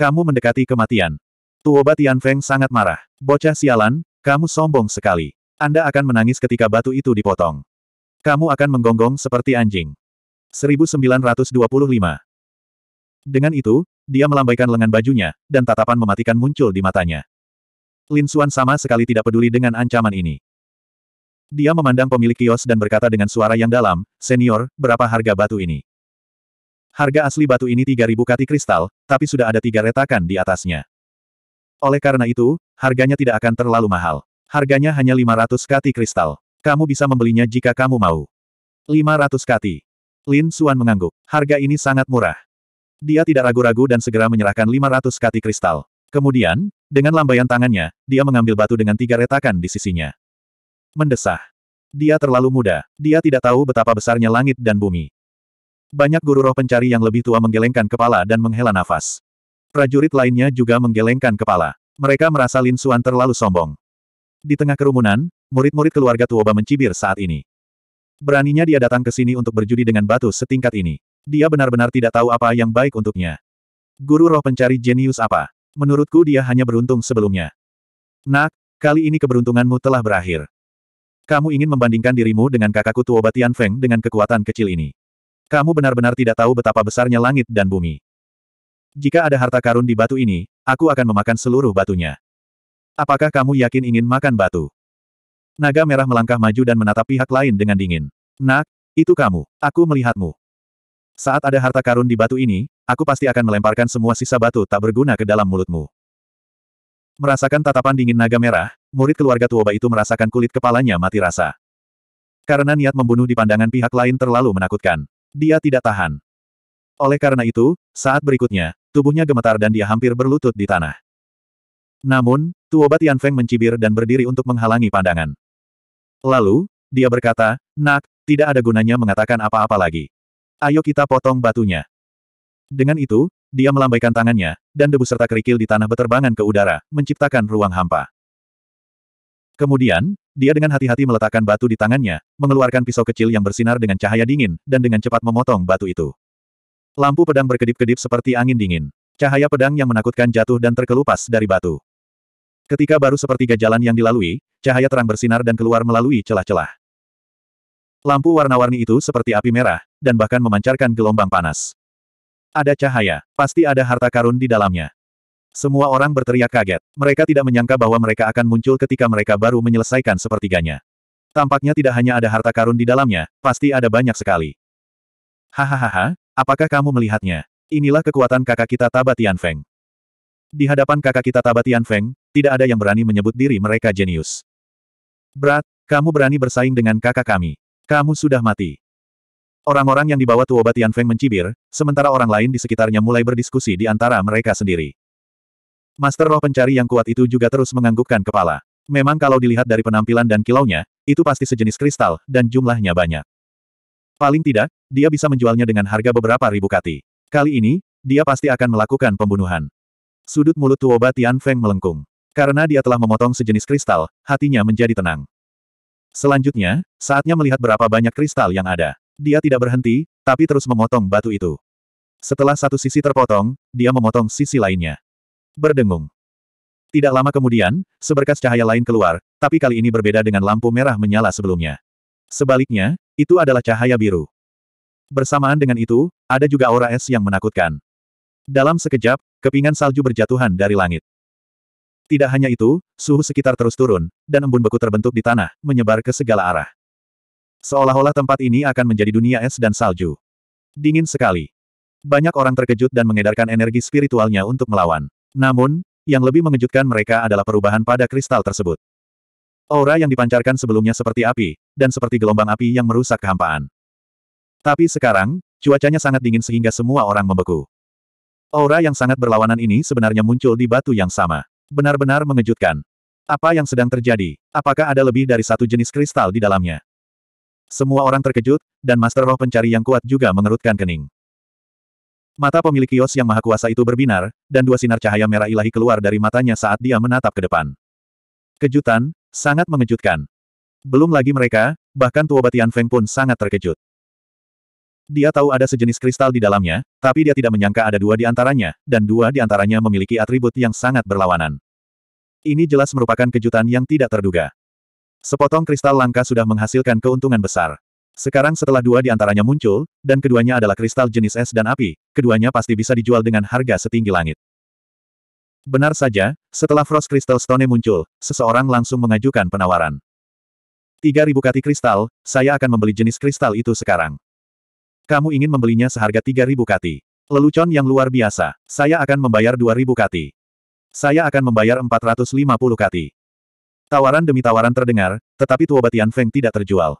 Kamu mendekati kematian. Tuoba Feng sangat marah. Bocah sialan, kamu sombong sekali. Anda akan menangis ketika batu itu dipotong. Kamu akan menggonggong seperti anjing. 1925 Dengan itu, dia melambaikan lengan bajunya, dan tatapan mematikan muncul di matanya. Lin Xuan sama sekali tidak peduli dengan ancaman ini. Dia memandang pemilik kios dan berkata dengan suara yang dalam, Senior, berapa harga batu ini? Harga asli batu ini 3.000 kati kristal, tapi sudah ada tiga retakan di atasnya. Oleh karena itu, harganya tidak akan terlalu mahal. Harganya hanya 500 kati kristal. Kamu bisa membelinya jika kamu mau. 500 kati. Lin Suan mengangguk. Harga ini sangat murah. Dia tidak ragu-ragu dan segera menyerahkan 500 kati kristal. Kemudian, dengan lambaian tangannya, dia mengambil batu dengan tiga retakan di sisinya. Mendesah. Dia terlalu muda, dia tidak tahu betapa besarnya langit dan bumi. Banyak guru roh pencari yang lebih tua menggelengkan kepala dan menghela nafas. Prajurit lainnya juga menggelengkan kepala. Mereka merasa Lin Suan terlalu sombong. Di tengah kerumunan, murid-murid keluarga Tuoba mencibir saat ini. Beraninya dia datang ke sini untuk berjudi dengan batu setingkat ini. Dia benar-benar tidak tahu apa yang baik untuknya. Guru roh pencari jenius apa? Menurutku dia hanya beruntung sebelumnya. Nak, kali ini keberuntunganmu telah berakhir. Kamu ingin membandingkan dirimu dengan kakakku Tuoba Feng dengan kekuatan kecil ini. Kamu benar-benar tidak tahu betapa besarnya langit dan bumi. Jika ada harta karun di batu ini, aku akan memakan seluruh batunya. Apakah kamu yakin ingin makan batu? Naga merah melangkah maju dan menatap pihak lain dengan dingin. Nak, itu kamu. Aku melihatmu. Saat ada harta karun di batu ini, aku pasti akan melemparkan semua sisa batu tak berguna ke dalam mulutmu. Merasakan tatapan dingin naga merah, murid keluarga Tuoba itu merasakan kulit kepalanya mati rasa. Karena niat membunuh di pandangan pihak lain terlalu menakutkan. Dia tidak tahan. Oleh karena itu, saat berikutnya, tubuhnya gemetar dan dia hampir berlutut di tanah. Namun, Tuoba Feng mencibir dan berdiri untuk menghalangi pandangan. Lalu, dia berkata, Nak, tidak ada gunanya mengatakan apa-apa lagi. Ayo kita potong batunya. Dengan itu, dia melambaikan tangannya, dan debu serta kerikil di tanah beterbangan ke udara, menciptakan ruang hampa. Kemudian, dia dengan hati-hati meletakkan batu di tangannya, mengeluarkan pisau kecil yang bersinar dengan cahaya dingin, dan dengan cepat memotong batu itu. Lampu pedang berkedip-kedip seperti angin dingin. Cahaya pedang yang menakutkan jatuh dan terkelupas dari batu. Ketika baru sepertiga jalan yang dilalui, cahaya terang bersinar dan keluar melalui celah-celah. Lampu warna-warni itu seperti api merah, dan bahkan memancarkan gelombang panas. Ada cahaya, pasti ada harta karun di dalamnya. Semua orang berteriak kaget. Mereka tidak menyangka bahwa mereka akan muncul ketika mereka baru menyelesaikan sepertiganya. Tampaknya tidak hanya ada harta karun di dalamnya, pasti ada banyak sekali. Hahaha, apakah kamu melihatnya? Inilah kekuatan kakak kita Taba Feng. Di hadapan kakak kita Taba Feng, tidak ada yang berani menyebut diri mereka jenius. Brat, kamu berani bersaing dengan kakak kami. Kamu sudah mati. Orang-orang yang dibawa Tuoba Tianfeng mencibir, sementara orang lain di sekitarnya mulai berdiskusi di antara mereka sendiri. Master roh pencari yang kuat itu juga terus menganggukkan kepala. Memang kalau dilihat dari penampilan dan kilaunya, itu pasti sejenis kristal, dan jumlahnya banyak. Paling tidak, dia bisa menjualnya dengan harga beberapa ribu kati. Kali ini, dia pasti akan melakukan pembunuhan. Sudut mulut Tuoba Tianfeng melengkung. Karena dia telah memotong sejenis kristal, hatinya menjadi tenang. Selanjutnya, saatnya melihat berapa banyak kristal yang ada. Dia tidak berhenti, tapi terus memotong batu itu. Setelah satu sisi terpotong, dia memotong sisi lainnya. Berdengung. Tidak lama kemudian, seberkas cahaya lain keluar, tapi kali ini berbeda dengan lampu merah menyala sebelumnya. Sebaliknya, itu adalah cahaya biru. Bersamaan dengan itu, ada juga aura es yang menakutkan. Dalam sekejap, kepingan salju berjatuhan dari langit. Tidak hanya itu, suhu sekitar terus turun, dan embun beku terbentuk di tanah, menyebar ke segala arah. Seolah-olah tempat ini akan menjadi dunia es dan salju. Dingin sekali. Banyak orang terkejut dan mengedarkan energi spiritualnya untuk melawan. Namun, yang lebih mengejutkan mereka adalah perubahan pada kristal tersebut. Aura yang dipancarkan sebelumnya seperti api, dan seperti gelombang api yang merusak kehampaan. Tapi sekarang, cuacanya sangat dingin sehingga semua orang membeku. Aura yang sangat berlawanan ini sebenarnya muncul di batu yang sama. Benar-benar mengejutkan. Apa yang sedang terjadi? Apakah ada lebih dari satu jenis kristal di dalamnya? Semua orang terkejut, dan Master Roh Pencari yang kuat juga mengerutkan kening. Mata pemilik kios yang maha kuasa itu berbinar, dan dua sinar cahaya merah ilahi keluar dari matanya saat dia menatap ke depan. Kejutan, sangat mengejutkan. Belum lagi mereka, bahkan Tuo Batian Feng pun sangat terkejut. Dia tahu ada sejenis kristal di dalamnya, tapi dia tidak menyangka ada dua di antaranya, dan dua di antaranya memiliki atribut yang sangat berlawanan. Ini jelas merupakan kejutan yang tidak terduga. Sepotong kristal langka sudah menghasilkan keuntungan besar. Sekarang setelah dua di antaranya muncul, dan keduanya adalah kristal jenis es dan api, keduanya pasti bisa dijual dengan harga setinggi langit. Benar saja, setelah Frost Crystal Stone muncul, seseorang langsung mengajukan penawaran. 3000 kati kristal, saya akan membeli jenis kristal itu sekarang. Kamu ingin membelinya seharga 3000 kati. Lelucon yang luar biasa. Saya akan membayar 2000 kati. Saya akan membayar 450 kati. Tawaran demi tawaran terdengar, tetapi Tuoba Feng tidak terjual.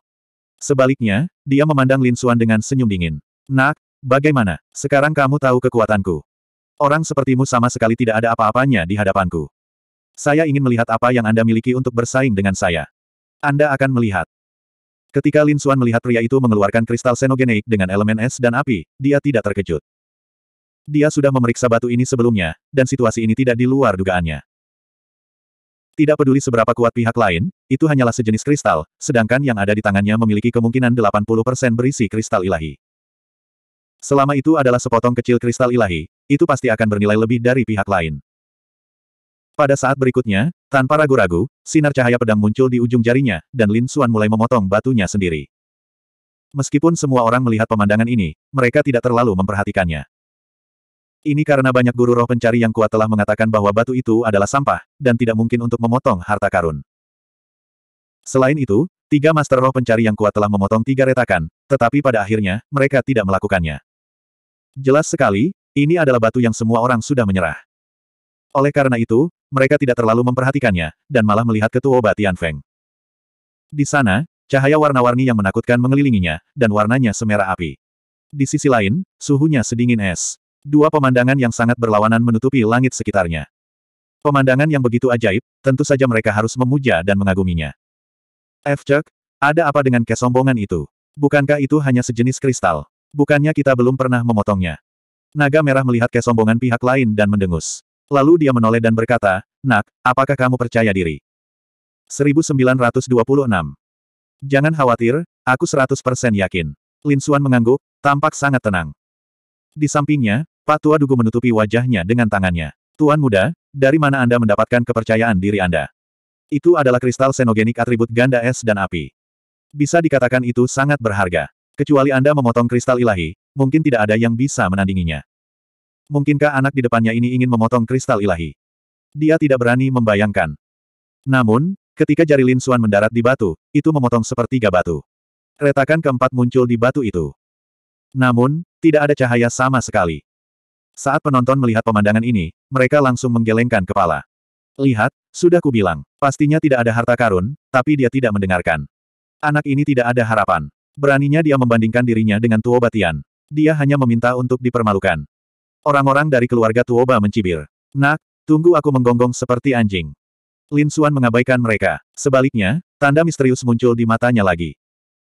Sebaliknya, dia memandang Lin Xuan dengan senyum dingin. Nak, bagaimana? Sekarang kamu tahu kekuatanku. Orang sepertimu sama sekali tidak ada apa-apanya di hadapanku. Saya ingin melihat apa yang Anda miliki untuk bersaing dengan saya. Anda akan melihat. Ketika Lin Xuan melihat pria itu mengeluarkan kristal senogeneik dengan elemen es dan api, dia tidak terkejut. Dia sudah memeriksa batu ini sebelumnya, dan situasi ini tidak di luar dugaannya. Tidak peduli seberapa kuat pihak lain, itu hanyalah sejenis kristal, sedangkan yang ada di tangannya memiliki kemungkinan 80% berisi kristal ilahi. Selama itu adalah sepotong kecil kristal ilahi, itu pasti akan bernilai lebih dari pihak lain. Pada saat berikutnya, tanpa ragu-ragu, sinar cahaya pedang muncul di ujung jarinya, dan Lin Suan mulai memotong batunya sendiri. Meskipun semua orang melihat pemandangan ini, mereka tidak terlalu memperhatikannya. Ini karena banyak guru roh pencari yang kuat telah mengatakan bahwa batu itu adalah sampah, dan tidak mungkin untuk memotong harta karun. Selain itu, tiga master roh pencari yang kuat telah memotong tiga retakan, tetapi pada akhirnya, mereka tidak melakukannya. Jelas sekali, ini adalah batu yang semua orang sudah menyerah. Oleh karena itu, mereka tidak terlalu memperhatikannya, dan malah melihat ketua obat Feng. Di sana, cahaya warna-warni yang menakutkan mengelilinginya, dan warnanya semerah api. Di sisi lain, suhunya sedingin es. Dua pemandangan yang sangat berlawanan menutupi langit sekitarnya. Pemandangan yang begitu ajaib, tentu saja mereka harus memuja dan mengaguminya. F. Chuck, ada apa dengan kesombongan itu? Bukankah itu hanya sejenis kristal? Bukannya kita belum pernah memotongnya? Naga merah melihat kesombongan pihak lain dan mendengus. Lalu dia menoleh dan berkata, Nak, apakah kamu percaya diri? 1926. Jangan khawatir, aku 100% yakin. Lin Xuan mengangguk, tampak sangat tenang. Di sampingnya, Patua Dugu menutupi wajahnya dengan tangannya. Tuan muda, dari mana Anda mendapatkan kepercayaan diri Anda? Itu adalah kristal senogenik atribut ganda es dan api. Bisa dikatakan itu sangat berharga. Kecuali Anda memotong kristal ilahi, mungkin tidak ada yang bisa menandinginya. Mungkinkah anak di depannya ini ingin memotong kristal ilahi? Dia tidak berani membayangkan. Namun, ketika jari Lin Xuan mendarat di batu, itu memotong sepertiga batu. Retakan keempat muncul di batu itu. Namun, tidak ada cahaya sama sekali. Saat penonton melihat pemandangan ini, mereka langsung menggelengkan kepala. Lihat, sudah kubilang, pastinya tidak ada harta karun, tapi dia tidak mendengarkan. Anak ini tidak ada harapan. Beraninya dia membandingkan dirinya dengan Tuo Batian. Dia hanya meminta untuk dipermalukan. Orang-orang dari keluarga Tuoba mencibir. Nak, tunggu aku menggonggong seperti anjing. Lin Xuan mengabaikan mereka. Sebaliknya, tanda misterius muncul di matanya lagi.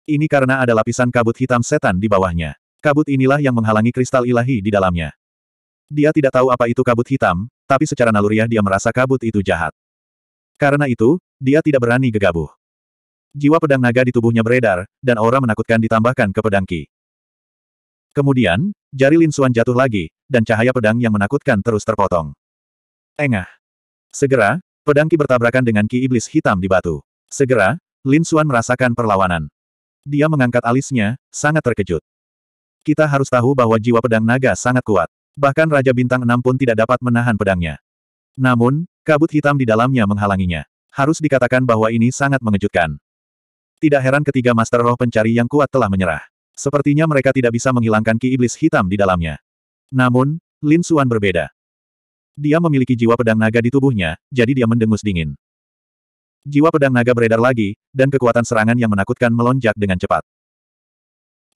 Ini karena ada lapisan kabut hitam setan di bawahnya. Kabut inilah yang menghalangi kristal ilahi di dalamnya. Dia tidak tahu apa itu kabut hitam, tapi secara naluriah dia merasa kabut itu jahat. Karena itu, dia tidak berani gegabah. Jiwa pedang naga di tubuhnya beredar, dan aura menakutkan ditambahkan ke pedang Ki. Kemudian, jari Lin Suan jatuh lagi, dan cahaya pedang yang menakutkan terus terpotong. Engah. Segera, pedang Ki bertabrakan dengan Ki Iblis hitam di batu. Segera, Lin Suan merasakan perlawanan. Dia mengangkat alisnya, sangat terkejut. Kita harus tahu bahwa jiwa pedang naga sangat kuat. Bahkan Raja Bintang Enam pun tidak dapat menahan pedangnya. Namun, kabut hitam di dalamnya menghalanginya. Harus dikatakan bahwa ini sangat mengejutkan. Tidak heran ketiga Master Roh Pencari yang kuat telah menyerah. Sepertinya mereka tidak bisa menghilangkan ki iblis hitam di dalamnya. Namun, Lin Suan berbeda. Dia memiliki jiwa pedang naga di tubuhnya, jadi dia mendengus dingin. Jiwa pedang naga beredar lagi, dan kekuatan serangan yang menakutkan melonjak dengan cepat.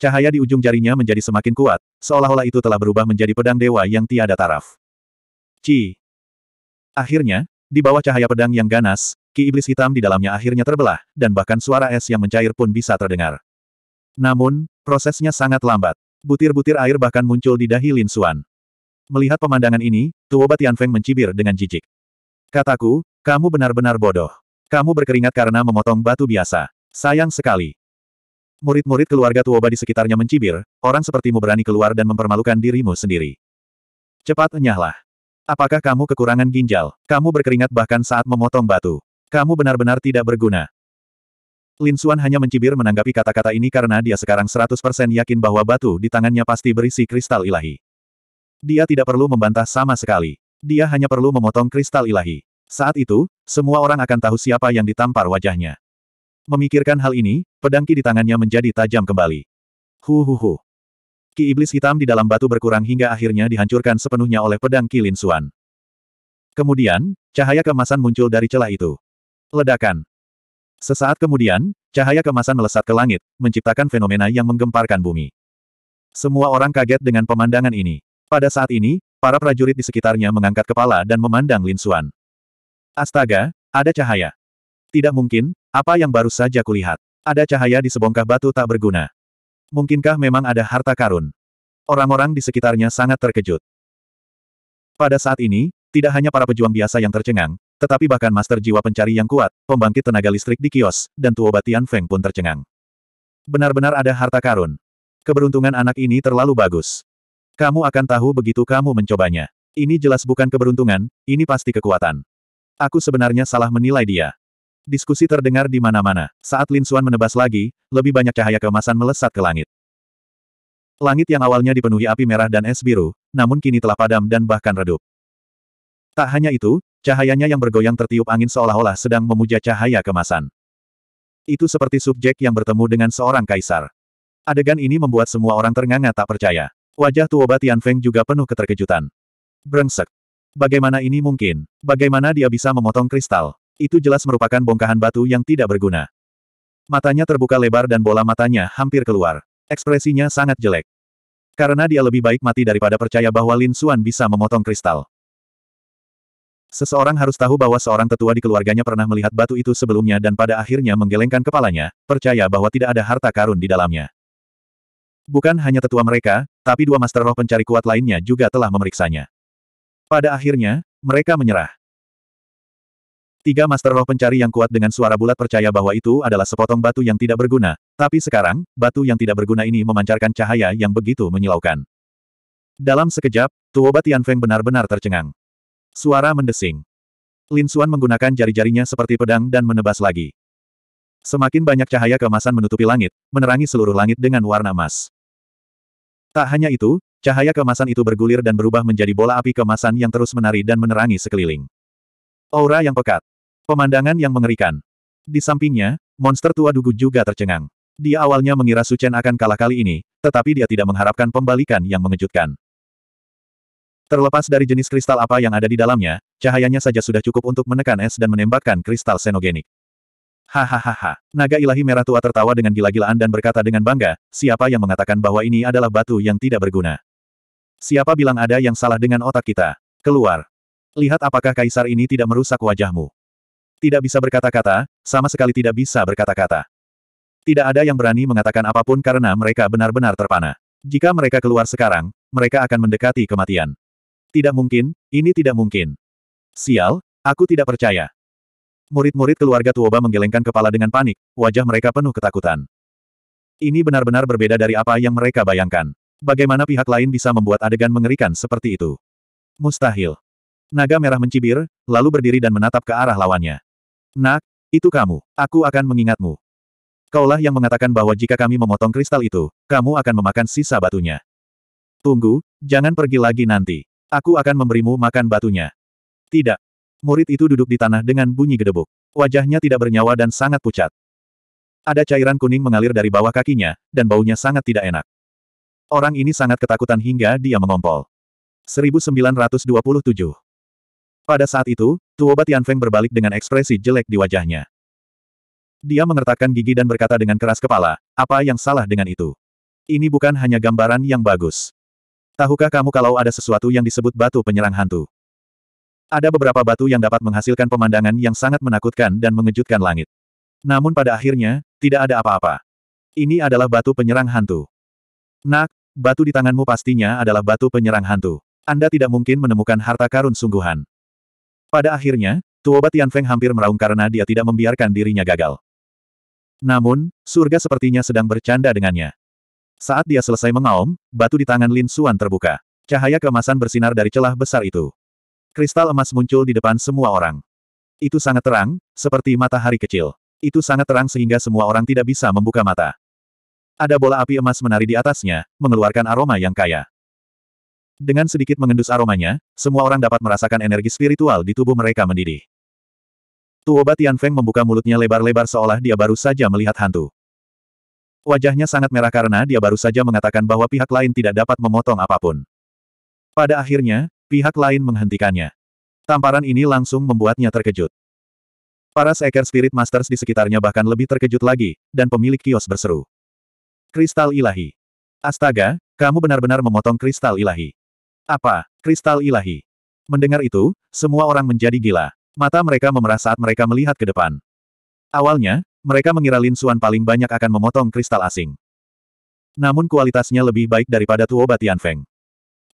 Cahaya di ujung jarinya menjadi semakin kuat, Seolah-olah itu telah berubah menjadi pedang dewa yang tiada taraf. Ci. Akhirnya, di bawah cahaya pedang yang ganas, ki iblis hitam di dalamnya akhirnya terbelah, dan bahkan suara es yang mencair pun bisa terdengar. Namun, prosesnya sangat lambat. Butir-butir air bahkan muncul di dahi Lin Xuan. Melihat pemandangan ini, Tuoba Tianfeng mencibir dengan jijik. Kataku, kamu benar-benar bodoh. Kamu berkeringat karena memotong batu biasa. Sayang sekali. Murid-murid keluarga Tuoba di sekitarnya mencibir, orang sepertimu berani keluar dan mempermalukan dirimu sendiri. Cepat enyahlah. Apakah kamu kekurangan ginjal? Kamu berkeringat bahkan saat memotong batu. Kamu benar-benar tidak berguna. Lin Xuan hanya mencibir menanggapi kata-kata ini karena dia sekarang 100% yakin bahwa batu di tangannya pasti berisi kristal ilahi. Dia tidak perlu membantah sama sekali. Dia hanya perlu memotong kristal ilahi. Saat itu, semua orang akan tahu siapa yang ditampar wajahnya. Memikirkan hal ini, Pedang Ki di tangannya menjadi tajam kembali. Hu hu hu. Ki iblis hitam di dalam batu berkurang hingga akhirnya dihancurkan sepenuhnya oleh pedang Ki Lin Suan. Kemudian, cahaya kemasan muncul dari celah itu. Ledakan. Sesaat kemudian, cahaya kemasan melesat ke langit, menciptakan fenomena yang menggemparkan bumi. Semua orang kaget dengan pemandangan ini. Pada saat ini, para prajurit di sekitarnya mengangkat kepala dan memandang Lin Suan. Astaga, ada cahaya. Tidak mungkin, apa yang baru saja kulihat. Ada cahaya di sebongkah batu tak berguna. Mungkinkah memang ada harta karun? Orang-orang di sekitarnya sangat terkejut. Pada saat ini, tidak hanya para pejuang biasa yang tercengang, tetapi bahkan master jiwa pencari yang kuat, pembangkit tenaga listrik di kios, dan Tuoba Batian Feng pun tercengang. Benar-benar ada harta karun. Keberuntungan anak ini terlalu bagus. Kamu akan tahu begitu kamu mencobanya. Ini jelas bukan keberuntungan, ini pasti kekuatan. Aku sebenarnya salah menilai dia. Diskusi terdengar di mana-mana. Saat Lin Xuan menebas lagi, lebih banyak cahaya keemasan melesat ke langit. Langit yang awalnya dipenuhi api merah dan es biru, namun kini telah padam dan bahkan redup. Tak hanya itu, cahayanya yang bergoyang tertiup angin seolah-olah sedang memuja cahaya kemasan. Itu seperti subjek yang bertemu dengan seorang kaisar. Adegan ini membuat semua orang ternganga tak percaya. Wajah Tuoba Feng juga penuh keterkejutan. Brengsek. Bagaimana ini mungkin? Bagaimana dia bisa memotong kristal? Itu jelas merupakan bongkahan batu yang tidak berguna. Matanya terbuka lebar dan bola matanya hampir keluar. Ekspresinya sangat jelek. Karena dia lebih baik mati daripada percaya bahwa Lin Xuan bisa memotong kristal. Seseorang harus tahu bahwa seorang tetua di keluarganya pernah melihat batu itu sebelumnya dan pada akhirnya menggelengkan kepalanya, percaya bahwa tidak ada harta karun di dalamnya. Bukan hanya tetua mereka, tapi dua master roh pencari kuat lainnya juga telah memeriksanya. Pada akhirnya, mereka menyerah. Tiga master roh pencari yang kuat dengan suara bulat percaya bahwa itu adalah sepotong batu yang tidak berguna, tapi sekarang, batu yang tidak berguna ini memancarkan cahaya yang begitu menyilaukan. Dalam sekejap, Tuoba Tianfeng benar-benar tercengang. Suara mendesing. Lin Xuan menggunakan jari-jarinya seperti pedang dan menebas lagi. Semakin banyak cahaya kemasan menutupi langit, menerangi seluruh langit dengan warna emas. Tak hanya itu, cahaya kemasan itu bergulir dan berubah menjadi bola api kemasan yang terus menari dan menerangi sekeliling. Aura yang pekat, Pemandangan yang mengerikan. Di sampingnya, monster tua Dugu juga tercengang. Dia awalnya mengira Suchen akan kalah kali ini, tetapi dia tidak mengharapkan pembalikan yang mengejutkan. Terlepas dari jenis kristal apa yang ada di dalamnya, cahayanya saja sudah cukup untuk menekan es dan menembakkan kristal senogenik. Hahaha, naga ilahi merah tua tertawa dengan gila-gilaan dan berkata dengan bangga, siapa yang mengatakan bahwa ini adalah batu yang tidak berguna? Siapa bilang ada yang salah dengan otak kita? Keluar. Lihat apakah kaisar ini tidak merusak wajahmu. Tidak bisa berkata-kata, sama sekali tidak bisa berkata-kata. Tidak ada yang berani mengatakan apapun karena mereka benar-benar terpana. Jika mereka keluar sekarang, mereka akan mendekati kematian. Tidak mungkin, ini tidak mungkin. Sial, aku tidak percaya. Murid-murid keluarga Tuoba menggelengkan kepala dengan panik, wajah mereka penuh ketakutan. Ini benar-benar berbeda dari apa yang mereka bayangkan. Bagaimana pihak lain bisa membuat adegan mengerikan seperti itu? Mustahil. Naga merah mencibir, lalu berdiri dan menatap ke arah lawannya. Nak, itu kamu. Aku akan mengingatmu. Kaulah yang mengatakan bahwa jika kami memotong kristal itu, kamu akan memakan sisa batunya. Tunggu, jangan pergi lagi nanti. Aku akan memberimu makan batunya. Tidak. Murid itu duduk di tanah dengan bunyi gedebuk. Wajahnya tidak bernyawa dan sangat pucat. Ada cairan kuning mengalir dari bawah kakinya, dan baunya sangat tidak enak. Orang ini sangat ketakutan hingga dia mengompol. 1927 pada saat itu, Tuoba Feng berbalik dengan ekspresi jelek di wajahnya. Dia mengertakkan gigi dan berkata dengan keras kepala, apa yang salah dengan itu? Ini bukan hanya gambaran yang bagus. Tahukah kamu kalau ada sesuatu yang disebut batu penyerang hantu? Ada beberapa batu yang dapat menghasilkan pemandangan yang sangat menakutkan dan mengejutkan langit. Namun pada akhirnya, tidak ada apa-apa. Ini adalah batu penyerang hantu. Nak, batu di tanganmu pastinya adalah batu penyerang hantu. Anda tidak mungkin menemukan harta karun sungguhan. Pada akhirnya, Tuoba Feng hampir meraung karena dia tidak membiarkan dirinya gagal. Namun, surga sepertinya sedang bercanda dengannya. Saat dia selesai mengaum, batu di tangan Lin Suan terbuka. Cahaya kemasan bersinar dari celah besar itu. Kristal emas muncul di depan semua orang. Itu sangat terang, seperti matahari kecil. Itu sangat terang sehingga semua orang tidak bisa membuka mata. Ada bola api emas menari di atasnya, mengeluarkan aroma yang kaya. Dengan sedikit mengendus aromanya, semua orang dapat merasakan energi spiritual di tubuh mereka mendidih. Tuoba Tianfeng membuka mulutnya lebar-lebar seolah dia baru saja melihat hantu. Wajahnya sangat merah karena dia baru saja mengatakan bahwa pihak lain tidak dapat memotong apapun. Pada akhirnya, pihak lain menghentikannya. Tamparan ini langsung membuatnya terkejut. Para seeker spirit masters di sekitarnya bahkan lebih terkejut lagi, dan pemilik kios berseru. Kristal ilahi. Astaga, kamu benar-benar memotong kristal ilahi. Apa? Kristal ilahi. Mendengar itu, semua orang menjadi gila. Mata mereka memerah saat mereka melihat ke depan. Awalnya, mereka mengira Lin Suan paling banyak akan memotong kristal asing. Namun kualitasnya lebih baik daripada Tuo Feng.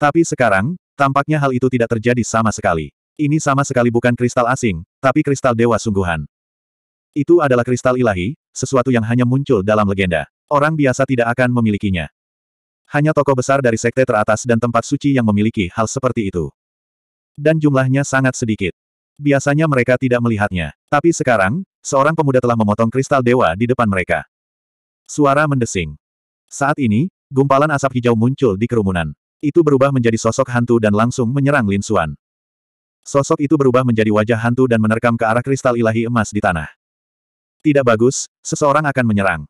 Tapi sekarang, tampaknya hal itu tidak terjadi sama sekali. Ini sama sekali bukan kristal asing, tapi kristal dewa sungguhan. Itu adalah kristal ilahi, sesuatu yang hanya muncul dalam legenda. Orang biasa tidak akan memilikinya. Hanya tokoh besar dari sekte teratas dan tempat suci yang memiliki hal seperti itu. Dan jumlahnya sangat sedikit. Biasanya mereka tidak melihatnya. Tapi sekarang, seorang pemuda telah memotong kristal dewa di depan mereka. Suara mendesing. Saat ini, gumpalan asap hijau muncul di kerumunan. Itu berubah menjadi sosok hantu dan langsung menyerang Lin Xuan. Sosok itu berubah menjadi wajah hantu dan menerkam ke arah kristal ilahi emas di tanah. Tidak bagus, seseorang akan menyerang.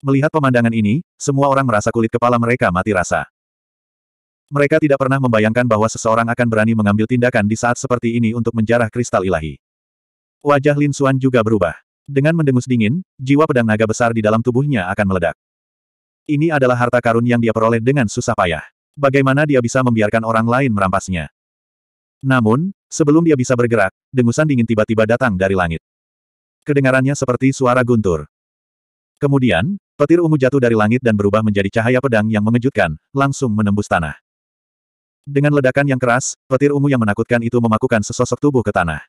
Melihat pemandangan ini, semua orang merasa kulit kepala mereka mati rasa. Mereka tidak pernah membayangkan bahwa seseorang akan berani mengambil tindakan di saat seperti ini untuk menjarah kristal ilahi. Wajah Lin Xuan juga berubah. Dengan mendengus dingin, jiwa pedang naga besar di dalam tubuhnya akan meledak. Ini adalah harta karun yang dia peroleh dengan susah payah. Bagaimana dia bisa membiarkan orang lain merampasnya? Namun, sebelum dia bisa bergerak, dengusan dingin tiba-tiba datang dari langit. Kedengarannya seperti suara guntur. Kemudian, petir ungu jatuh dari langit dan berubah menjadi cahaya pedang yang mengejutkan, langsung menembus tanah. Dengan ledakan yang keras, petir ungu yang menakutkan itu memakukan sesosok tubuh ke tanah.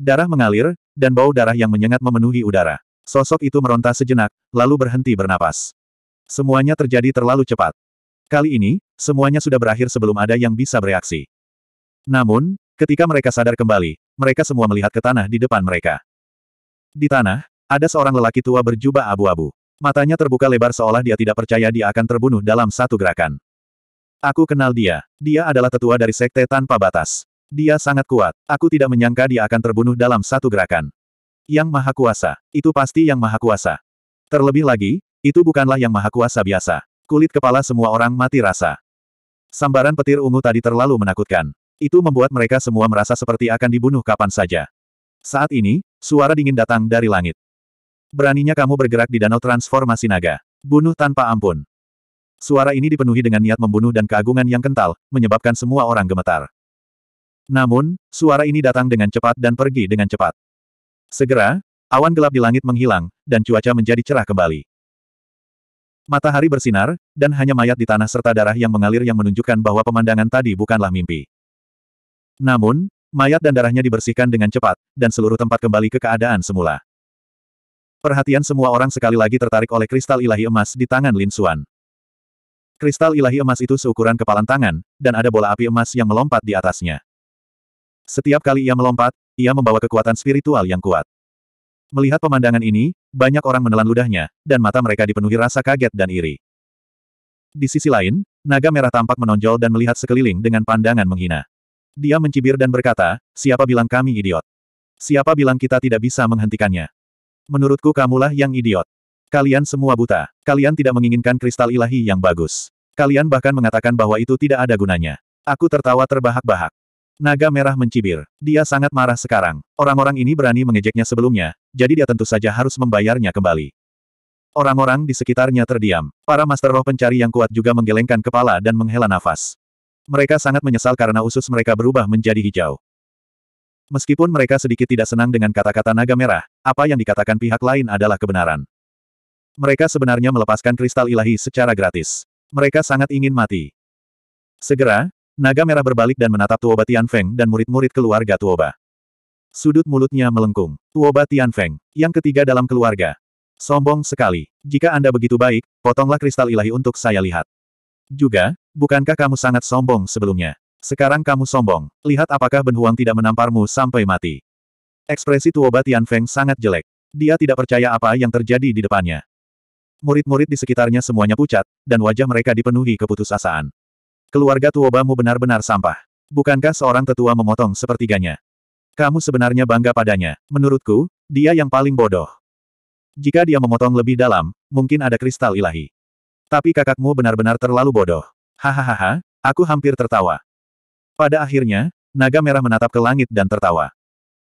Darah mengalir, dan bau darah yang menyengat memenuhi udara. Sosok itu meronta sejenak, lalu berhenti bernapas. Semuanya terjadi terlalu cepat. Kali ini, semuanya sudah berakhir sebelum ada yang bisa bereaksi. Namun, ketika mereka sadar kembali, mereka semua melihat ke tanah di depan mereka. Di tanah, ada seorang lelaki tua berjubah abu-abu. Matanya terbuka lebar seolah dia tidak percaya dia akan terbunuh dalam satu gerakan. Aku kenal dia. Dia adalah tetua dari sekte tanpa batas. Dia sangat kuat. Aku tidak menyangka dia akan terbunuh dalam satu gerakan. Yang Maha Kuasa. Itu pasti Yang Maha Kuasa. Terlebih lagi, itu bukanlah Yang Maha Kuasa biasa. Kulit kepala semua orang mati rasa. Sambaran petir ungu tadi terlalu menakutkan. Itu membuat mereka semua merasa seperti akan dibunuh kapan saja. Saat ini, suara dingin datang dari langit. Beraninya kamu bergerak di danau transformasi naga. Bunuh tanpa ampun. Suara ini dipenuhi dengan niat membunuh dan keagungan yang kental, menyebabkan semua orang gemetar. Namun, suara ini datang dengan cepat dan pergi dengan cepat. Segera, awan gelap di langit menghilang, dan cuaca menjadi cerah kembali. Matahari bersinar, dan hanya mayat di tanah serta darah yang mengalir yang menunjukkan bahwa pemandangan tadi bukanlah mimpi. Namun, mayat dan darahnya dibersihkan dengan cepat, dan seluruh tempat kembali ke keadaan semula. Perhatian semua orang sekali lagi tertarik oleh kristal ilahi emas di tangan Lin Xuan. Kristal ilahi emas itu seukuran kepalan tangan, dan ada bola api emas yang melompat di atasnya. Setiap kali ia melompat, ia membawa kekuatan spiritual yang kuat. Melihat pemandangan ini, banyak orang menelan ludahnya, dan mata mereka dipenuhi rasa kaget dan iri. Di sisi lain, naga merah tampak menonjol dan melihat sekeliling dengan pandangan menghina. Dia mencibir dan berkata, siapa bilang kami idiot? Siapa bilang kita tidak bisa menghentikannya? Menurutku kamulah yang idiot. Kalian semua buta. Kalian tidak menginginkan kristal ilahi yang bagus. Kalian bahkan mengatakan bahwa itu tidak ada gunanya. Aku tertawa terbahak-bahak. Naga merah mencibir. Dia sangat marah sekarang. Orang-orang ini berani mengejeknya sebelumnya, jadi dia tentu saja harus membayarnya kembali. Orang-orang di sekitarnya terdiam. Para master roh pencari yang kuat juga menggelengkan kepala dan menghela nafas. Mereka sangat menyesal karena usus mereka berubah menjadi hijau. Meskipun mereka sedikit tidak senang dengan kata-kata naga merah, apa yang dikatakan pihak lain adalah kebenaran. Mereka sebenarnya melepaskan kristal ilahi secara gratis. Mereka sangat ingin mati. Segera, naga merah berbalik dan menatap Tuoba Tianfeng dan murid-murid keluarga Tuoba. Sudut mulutnya melengkung. Tuoba Tianfeng, yang ketiga dalam keluarga. Sombong sekali. Jika Anda begitu baik, potonglah kristal ilahi untuk saya lihat. Juga, bukankah kamu sangat sombong sebelumnya? Sekarang kamu sombong. Lihat apakah Benhuang tidak menamparmu sampai mati. Ekspresi Tuoba Feng sangat jelek. Dia tidak percaya apa yang terjadi di depannya. Murid-murid di sekitarnya semuanya pucat, dan wajah mereka dipenuhi keputusasaan. Keluarga Tuobamu benar-benar sampah. Bukankah seorang tetua memotong sepertiganya? Kamu sebenarnya bangga padanya. Menurutku, dia yang paling bodoh. Jika dia memotong lebih dalam, mungkin ada kristal ilahi. Tapi kakakmu benar-benar terlalu bodoh. Hahaha, aku hampir tertawa. Pada akhirnya, naga merah menatap ke langit dan tertawa.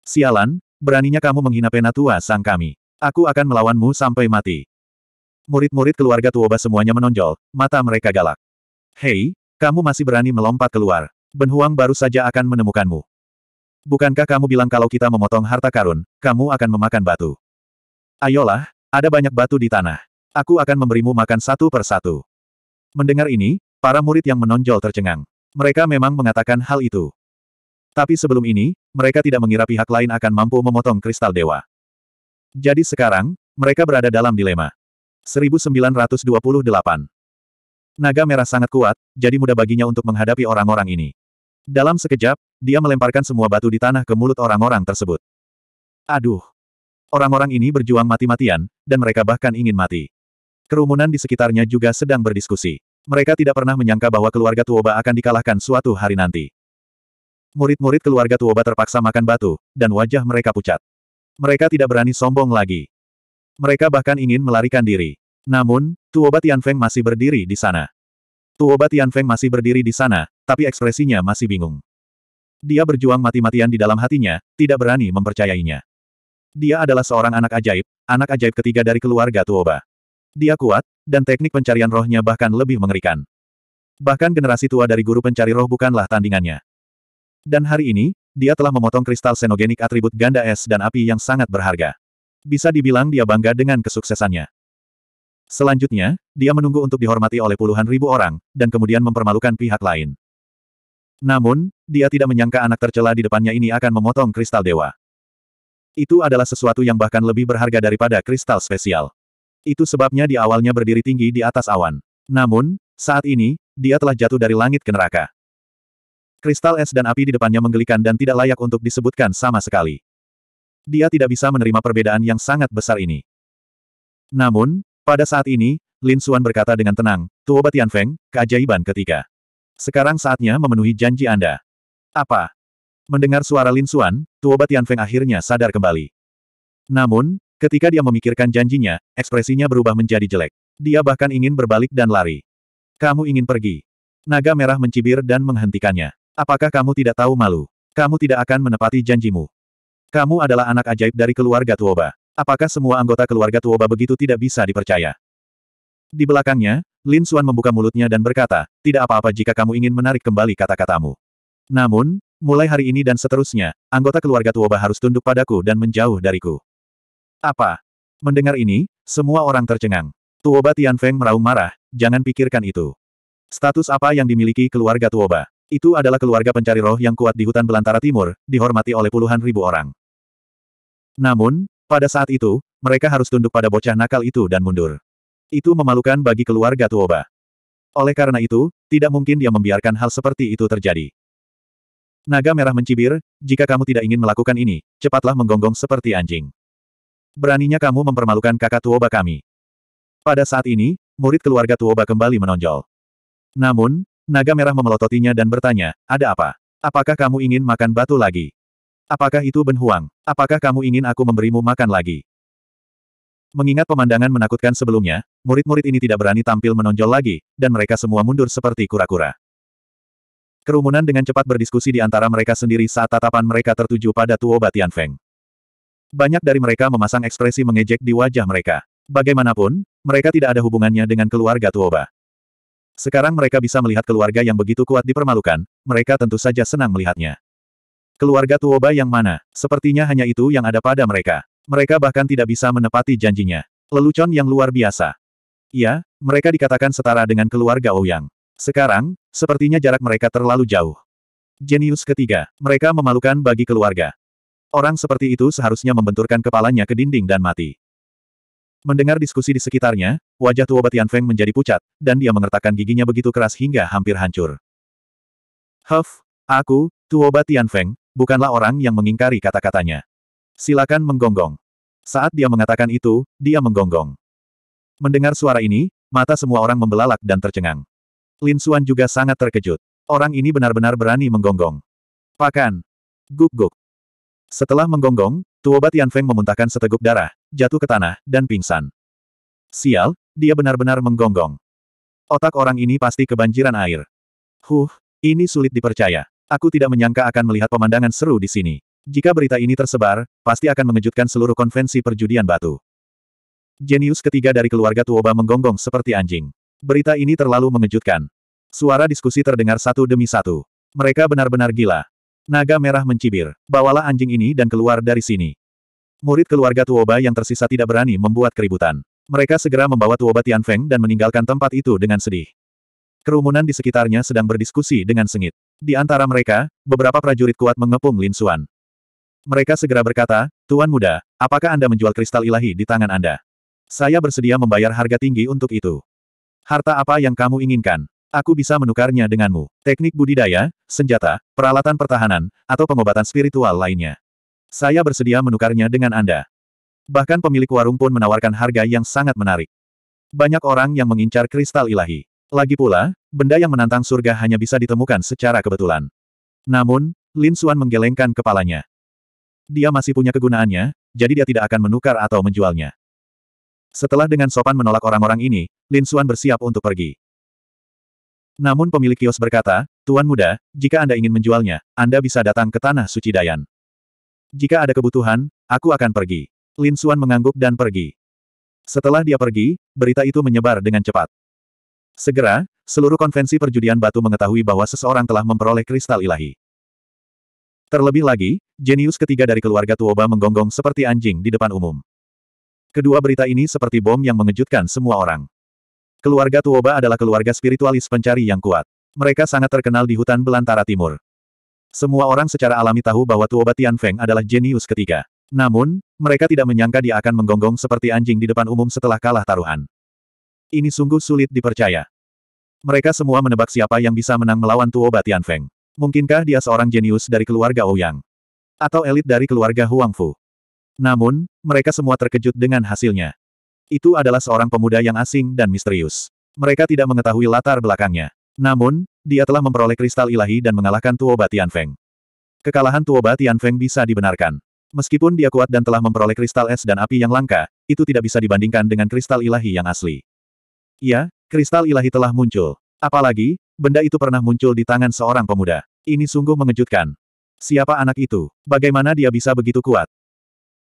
Sialan, beraninya kamu menghina penatua sang kami. Aku akan melawanmu sampai mati. Murid-murid keluarga Tuoba semuanya menonjol, mata mereka galak. Hei, kamu masih berani melompat keluar. Benhuang baru saja akan menemukanmu. Bukankah kamu bilang kalau kita memotong harta karun, kamu akan memakan batu? Ayolah, ada banyak batu di tanah. Aku akan memberimu makan satu per satu. Mendengar ini, para murid yang menonjol tercengang. Mereka memang mengatakan hal itu. Tapi sebelum ini, mereka tidak mengira pihak lain akan mampu memotong kristal dewa. Jadi sekarang, mereka berada dalam dilema. 1928 Naga merah sangat kuat, jadi mudah baginya untuk menghadapi orang-orang ini. Dalam sekejap, dia melemparkan semua batu di tanah ke mulut orang-orang tersebut. Aduh! Orang-orang ini berjuang mati-matian, dan mereka bahkan ingin mati. Kerumunan di sekitarnya juga sedang berdiskusi. Mereka tidak pernah menyangka bahwa keluarga Tuoba akan dikalahkan suatu hari nanti. Murid-murid keluarga Tuoba terpaksa makan batu, dan wajah mereka pucat. Mereka tidak berani sombong lagi. Mereka bahkan ingin melarikan diri. Namun, Tuoba Tianfeng masih berdiri di sana. Tuoba Tianfeng masih berdiri di sana, tapi ekspresinya masih bingung. Dia berjuang mati-matian di dalam hatinya, tidak berani mempercayainya. Dia adalah seorang anak ajaib, anak ajaib ketiga dari keluarga Tuoba. Dia kuat, dan teknik pencarian rohnya bahkan lebih mengerikan. Bahkan generasi tua dari guru pencari roh bukanlah tandingannya. Dan hari ini, dia telah memotong kristal senogenik atribut ganda es dan api yang sangat berharga. Bisa dibilang dia bangga dengan kesuksesannya. Selanjutnya, dia menunggu untuk dihormati oleh puluhan ribu orang, dan kemudian mempermalukan pihak lain. Namun, dia tidak menyangka anak tercela di depannya ini akan memotong kristal dewa. Itu adalah sesuatu yang bahkan lebih berharga daripada kristal spesial. Itu sebabnya di awalnya berdiri tinggi di atas awan. Namun, saat ini, dia telah jatuh dari langit ke neraka. Kristal es dan api di depannya menggelikan dan tidak layak untuk disebutkan sama sekali. Dia tidak bisa menerima perbedaan yang sangat besar ini. Namun, pada saat ini, Lin Xuan berkata dengan tenang, Tuo Batian Feng, keajaiban ketiga. Sekarang saatnya memenuhi janji Anda. Apa? Mendengar suara Lin Xuan, Tuo Batian Feng akhirnya sadar kembali. Namun, Ketika dia memikirkan janjinya, ekspresinya berubah menjadi jelek. Dia bahkan ingin berbalik dan lari. Kamu ingin pergi. Naga merah mencibir dan menghentikannya. Apakah kamu tidak tahu malu? Kamu tidak akan menepati janjimu. Kamu adalah anak ajaib dari keluarga Tuoba. Apakah semua anggota keluarga Tuoba begitu tidak bisa dipercaya? Di belakangnya, Lin Suan membuka mulutnya dan berkata, tidak apa-apa jika kamu ingin menarik kembali kata-katamu. Namun, mulai hari ini dan seterusnya, anggota keluarga Tuoba harus tunduk padaku dan menjauh dariku. Apa? Mendengar ini, semua orang tercengang. Tuoba Tianfeng meraung marah, jangan pikirkan itu. Status apa yang dimiliki keluarga Tuoba? Itu adalah keluarga pencari roh yang kuat di hutan belantara timur, dihormati oleh puluhan ribu orang. Namun, pada saat itu, mereka harus tunduk pada bocah nakal itu dan mundur. Itu memalukan bagi keluarga Tuoba. Oleh karena itu, tidak mungkin dia membiarkan hal seperti itu terjadi. Naga merah mencibir, jika kamu tidak ingin melakukan ini, cepatlah menggonggong seperti anjing. Beraninya kamu mempermalukan kakak Tuoba kami. Pada saat ini, murid keluarga Tuoba kembali menonjol. Namun, naga merah memelototinya dan bertanya, ada apa? Apakah kamu ingin makan batu lagi? Apakah itu Ben Huang? Apakah kamu ingin aku memberimu makan lagi? Mengingat pemandangan menakutkan sebelumnya, murid-murid ini tidak berani tampil menonjol lagi, dan mereka semua mundur seperti kura-kura. Kerumunan dengan cepat berdiskusi di antara mereka sendiri saat tatapan mereka tertuju pada Tuoba Tianfeng. Banyak dari mereka memasang ekspresi mengejek di wajah mereka. Bagaimanapun, mereka tidak ada hubungannya dengan keluarga Tuoba. Sekarang mereka bisa melihat keluarga yang begitu kuat dipermalukan, mereka tentu saja senang melihatnya. Keluarga Tuoba yang mana? Sepertinya hanya itu yang ada pada mereka. Mereka bahkan tidak bisa menepati janjinya. Lelucon yang luar biasa. Iya, mereka dikatakan setara dengan keluarga Ouyang. Oh Sekarang, sepertinya jarak mereka terlalu jauh. Jenius ketiga, mereka memalukan bagi keluarga. Orang seperti itu seharusnya membenturkan kepalanya ke dinding dan mati. Mendengar diskusi di sekitarnya, wajah Batian Feng menjadi pucat, dan dia mengertakkan giginya begitu keras hingga hampir hancur. Huff, aku, Batian Feng, bukanlah orang yang mengingkari kata-katanya. Silakan menggonggong. Saat dia mengatakan itu, dia menggonggong. Mendengar suara ini, mata semua orang membelalak dan tercengang. Lin Xuan juga sangat terkejut. Orang ini benar-benar berani menggonggong. Pakan. Guk-guk. Setelah menggonggong, Tuoba Feng memuntahkan seteguk darah, jatuh ke tanah, dan pingsan. Sial, dia benar-benar menggonggong. Otak orang ini pasti kebanjiran air. Huh, ini sulit dipercaya. Aku tidak menyangka akan melihat pemandangan seru di sini. Jika berita ini tersebar, pasti akan mengejutkan seluruh konvensi perjudian batu. Jenius ketiga dari keluarga Tuoba menggonggong seperti anjing. Berita ini terlalu mengejutkan. Suara diskusi terdengar satu demi satu. Mereka benar-benar gila. Naga merah mencibir. Bawalah anjing ini dan keluar dari sini. Murid keluarga Tuoba yang tersisa tidak berani membuat keributan. Mereka segera membawa Tuoba Tianfeng dan meninggalkan tempat itu dengan sedih. Kerumunan di sekitarnya sedang berdiskusi dengan sengit. Di antara mereka, beberapa prajurit kuat mengepung Lin Xuan. Mereka segera berkata, Tuan Muda, apakah Anda menjual kristal ilahi di tangan Anda? Saya bersedia membayar harga tinggi untuk itu. Harta apa yang kamu inginkan? aku bisa menukarnya denganmu. Teknik budidaya, senjata, peralatan pertahanan, atau pengobatan spiritual lainnya. Saya bersedia menukarnya dengan Anda. Bahkan pemilik warung pun menawarkan harga yang sangat menarik. Banyak orang yang mengincar kristal ilahi. Lagi pula, benda yang menantang surga hanya bisa ditemukan secara kebetulan. Namun, Lin Xuan menggelengkan kepalanya. Dia masih punya kegunaannya, jadi dia tidak akan menukar atau menjualnya. Setelah dengan sopan menolak orang-orang ini, Lin Xuan bersiap untuk pergi. Namun pemilik kios berkata, Tuan Muda, jika Anda ingin menjualnya, Anda bisa datang ke Tanah Suci Dayan. Jika ada kebutuhan, aku akan pergi. Lin Suan mengangguk dan pergi. Setelah dia pergi, berita itu menyebar dengan cepat. Segera, seluruh konvensi perjudian batu mengetahui bahwa seseorang telah memperoleh kristal ilahi. Terlebih lagi, jenius ketiga dari keluarga Tuoba menggonggong seperti anjing di depan umum. Kedua berita ini seperti bom yang mengejutkan semua orang. Keluarga Tuoba adalah keluarga spiritualis pencari yang kuat. Mereka sangat terkenal di hutan belantara timur. Semua orang secara alami tahu bahwa Tuoba Tianfeng adalah jenius ketiga. Namun, mereka tidak menyangka dia akan menggonggong seperti anjing di depan umum setelah kalah taruhan. Ini sungguh sulit dipercaya. Mereka semua menebak siapa yang bisa menang melawan Tuoba Tianfeng. Mungkinkah dia seorang jenius dari keluarga Ouyang? Atau elit dari keluarga Huangfu? Namun, mereka semua terkejut dengan hasilnya. Itu adalah seorang pemuda yang asing dan misterius. Mereka tidak mengetahui latar belakangnya. Namun, dia telah memperoleh kristal ilahi dan mengalahkan Tuoba Tianfeng. Kekalahan Tuoba Tianfeng bisa dibenarkan. Meskipun dia kuat dan telah memperoleh kristal es dan api yang langka, itu tidak bisa dibandingkan dengan kristal ilahi yang asli. Ya, kristal ilahi telah muncul. Apalagi, benda itu pernah muncul di tangan seorang pemuda. Ini sungguh mengejutkan. Siapa anak itu? Bagaimana dia bisa begitu kuat?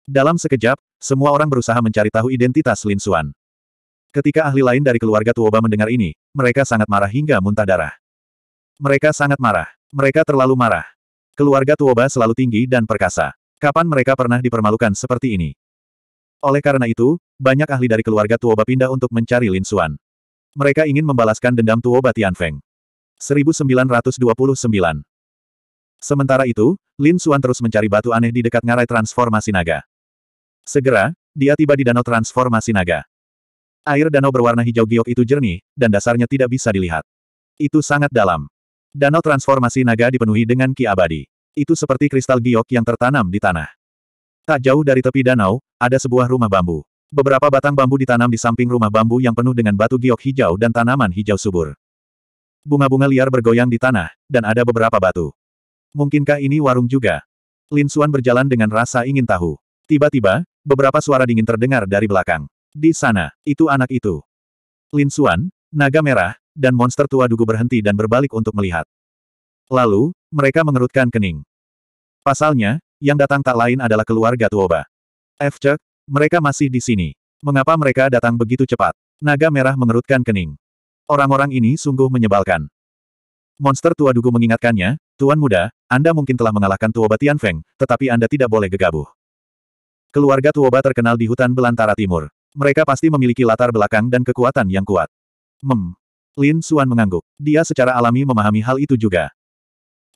Dalam sekejap, semua orang berusaha mencari tahu identitas Lin Xuan. Ketika ahli lain dari keluarga Tuoba mendengar ini, mereka sangat marah hingga muntah darah. Mereka sangat marah. Mereka terlalu marah. Keluarga Tuoba selalu tinggi dan perkasa. Kapan mereka pernah dipermalukan seperti ini? Oleh karena itu, banyak ahli dari keluarga Tuoba pindah untuk mencari Lin Xuan. Mereka ingin membalaskan dendam Tuoba Tianfeng. 1929 Sementara itu, Lin Xuan terus mencari batu aneh di dekat ngarai transformasi naga. Segera, dia tiba di danau transformasi naga. Air danau berwarna hijau giok itu jernih, dan dasarnya tidak bisa dilihat. Itu sangat dalam. Danau transformasi naga dipenuhi dengan ki abadi. Itu seperti kristal giok yang tertanam di tanah. Tak jauh dari tepi danau, ada sebuah rumah bambu. Beberapa batang bambu ditanam di samping rumah bambu yang penuh dengan batu giok hijau dan tanaman hijau subur. Bunga-bunga liar bergoyang di tanah, dan ada beberapa batu. Mungkinkah ini warung juga? Lin Suan berjalan dengan rasa ingin tahu. Tiba-tiba, beberapa suara dingin terdengar dari belakang. Di sana, itu anak itu. Lin Xuan, naga merah, dan monster tua dugu berhenti dan berbalik untuk melihat. Lalu, mereka mengerutkan kening. Pasalnya, yang datang tak lain adalah keluarga Tuoba. F. Cek, mereka masih di sini. Mengapa mereka datang begitu cepat? Naga merah mengerutkan kening. Orang-orang ini sungguh menyebalkan. Monster tua dugu mengingatkannya, Tuan muda, Anda mungkin telah mengalahkan Tuoba Feng, tetapi Anda tidak boleh gegabah. Keluarga Tuoba terkenal di hutan belantara timur. Mereka pasti memiliki latar belakang dan kekuatan yang kuat. Mem. Lin Suan mengangguk. Dia secara alami memahami hal itu juga.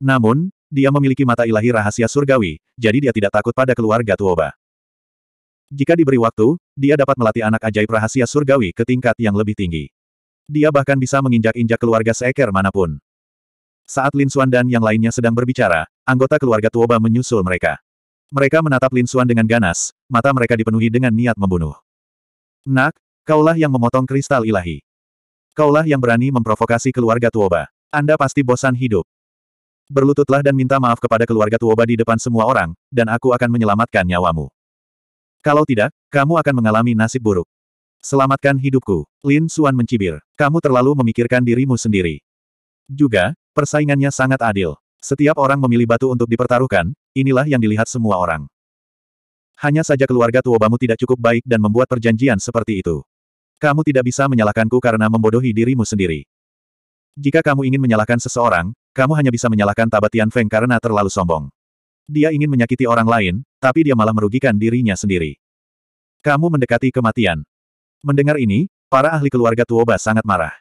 Namun, dia memiliki mata ilahi rahasia surgawi, jadi dia tidak takut pada keluarga Tuoba. Jika diberi waktu, dia dapat melatih anak ajaib rahasia surgawi ke tingkat yang lebih tinggi. Dia bahkan bisa menginjak-injak keluarga seekor manapun. Saat Lin Xuan dan yang lainnya sedang berbicara, anggota keluarga Tuoba menyusul mereka. Mereka menatap Lin Xuan dengan ganas, mata mereka dipenuhi dengan niat membunuh. Nak, kaulah yang memotong kristal ilahi. Kaulah yang berani memprovokasi keluarga Tuoba. Anda pasti bosan hidup. Berlututlah dan minta maaf kepada keluarga Tuoba di depan semua orang, dan aku akan menyelamatkan nyawamu. Kalau tidak, kamu akan mengalami nasib buruk. Selamatkan hidupku, Lin Xuan mencibir. Kamu terlalu memikirkan dirimu sendiri. Juga, persaingannya sangat adil. Setiap orang memilih batu untuk dipertaruhkan, inilah yang dilihat semua orang. Hanya saja keluarga Tuobamu tidak cukup baik dan membuat perjanjian seperti itu. Kamu tidak bisa menyalahkanku karena membodohi dirimu sendiri. Jika kamu ingin menyalahkan seseorang, kamu hanya bisa menyalahkan Tabatian Feng karena terlalu sombong. Dia ingin menyakiti orang lain, tapi dia malah merugikan dirinya sendiri. Kamu mendekati kematian. Mendengar ini, para ahli keluarga Tuoba sangat marah.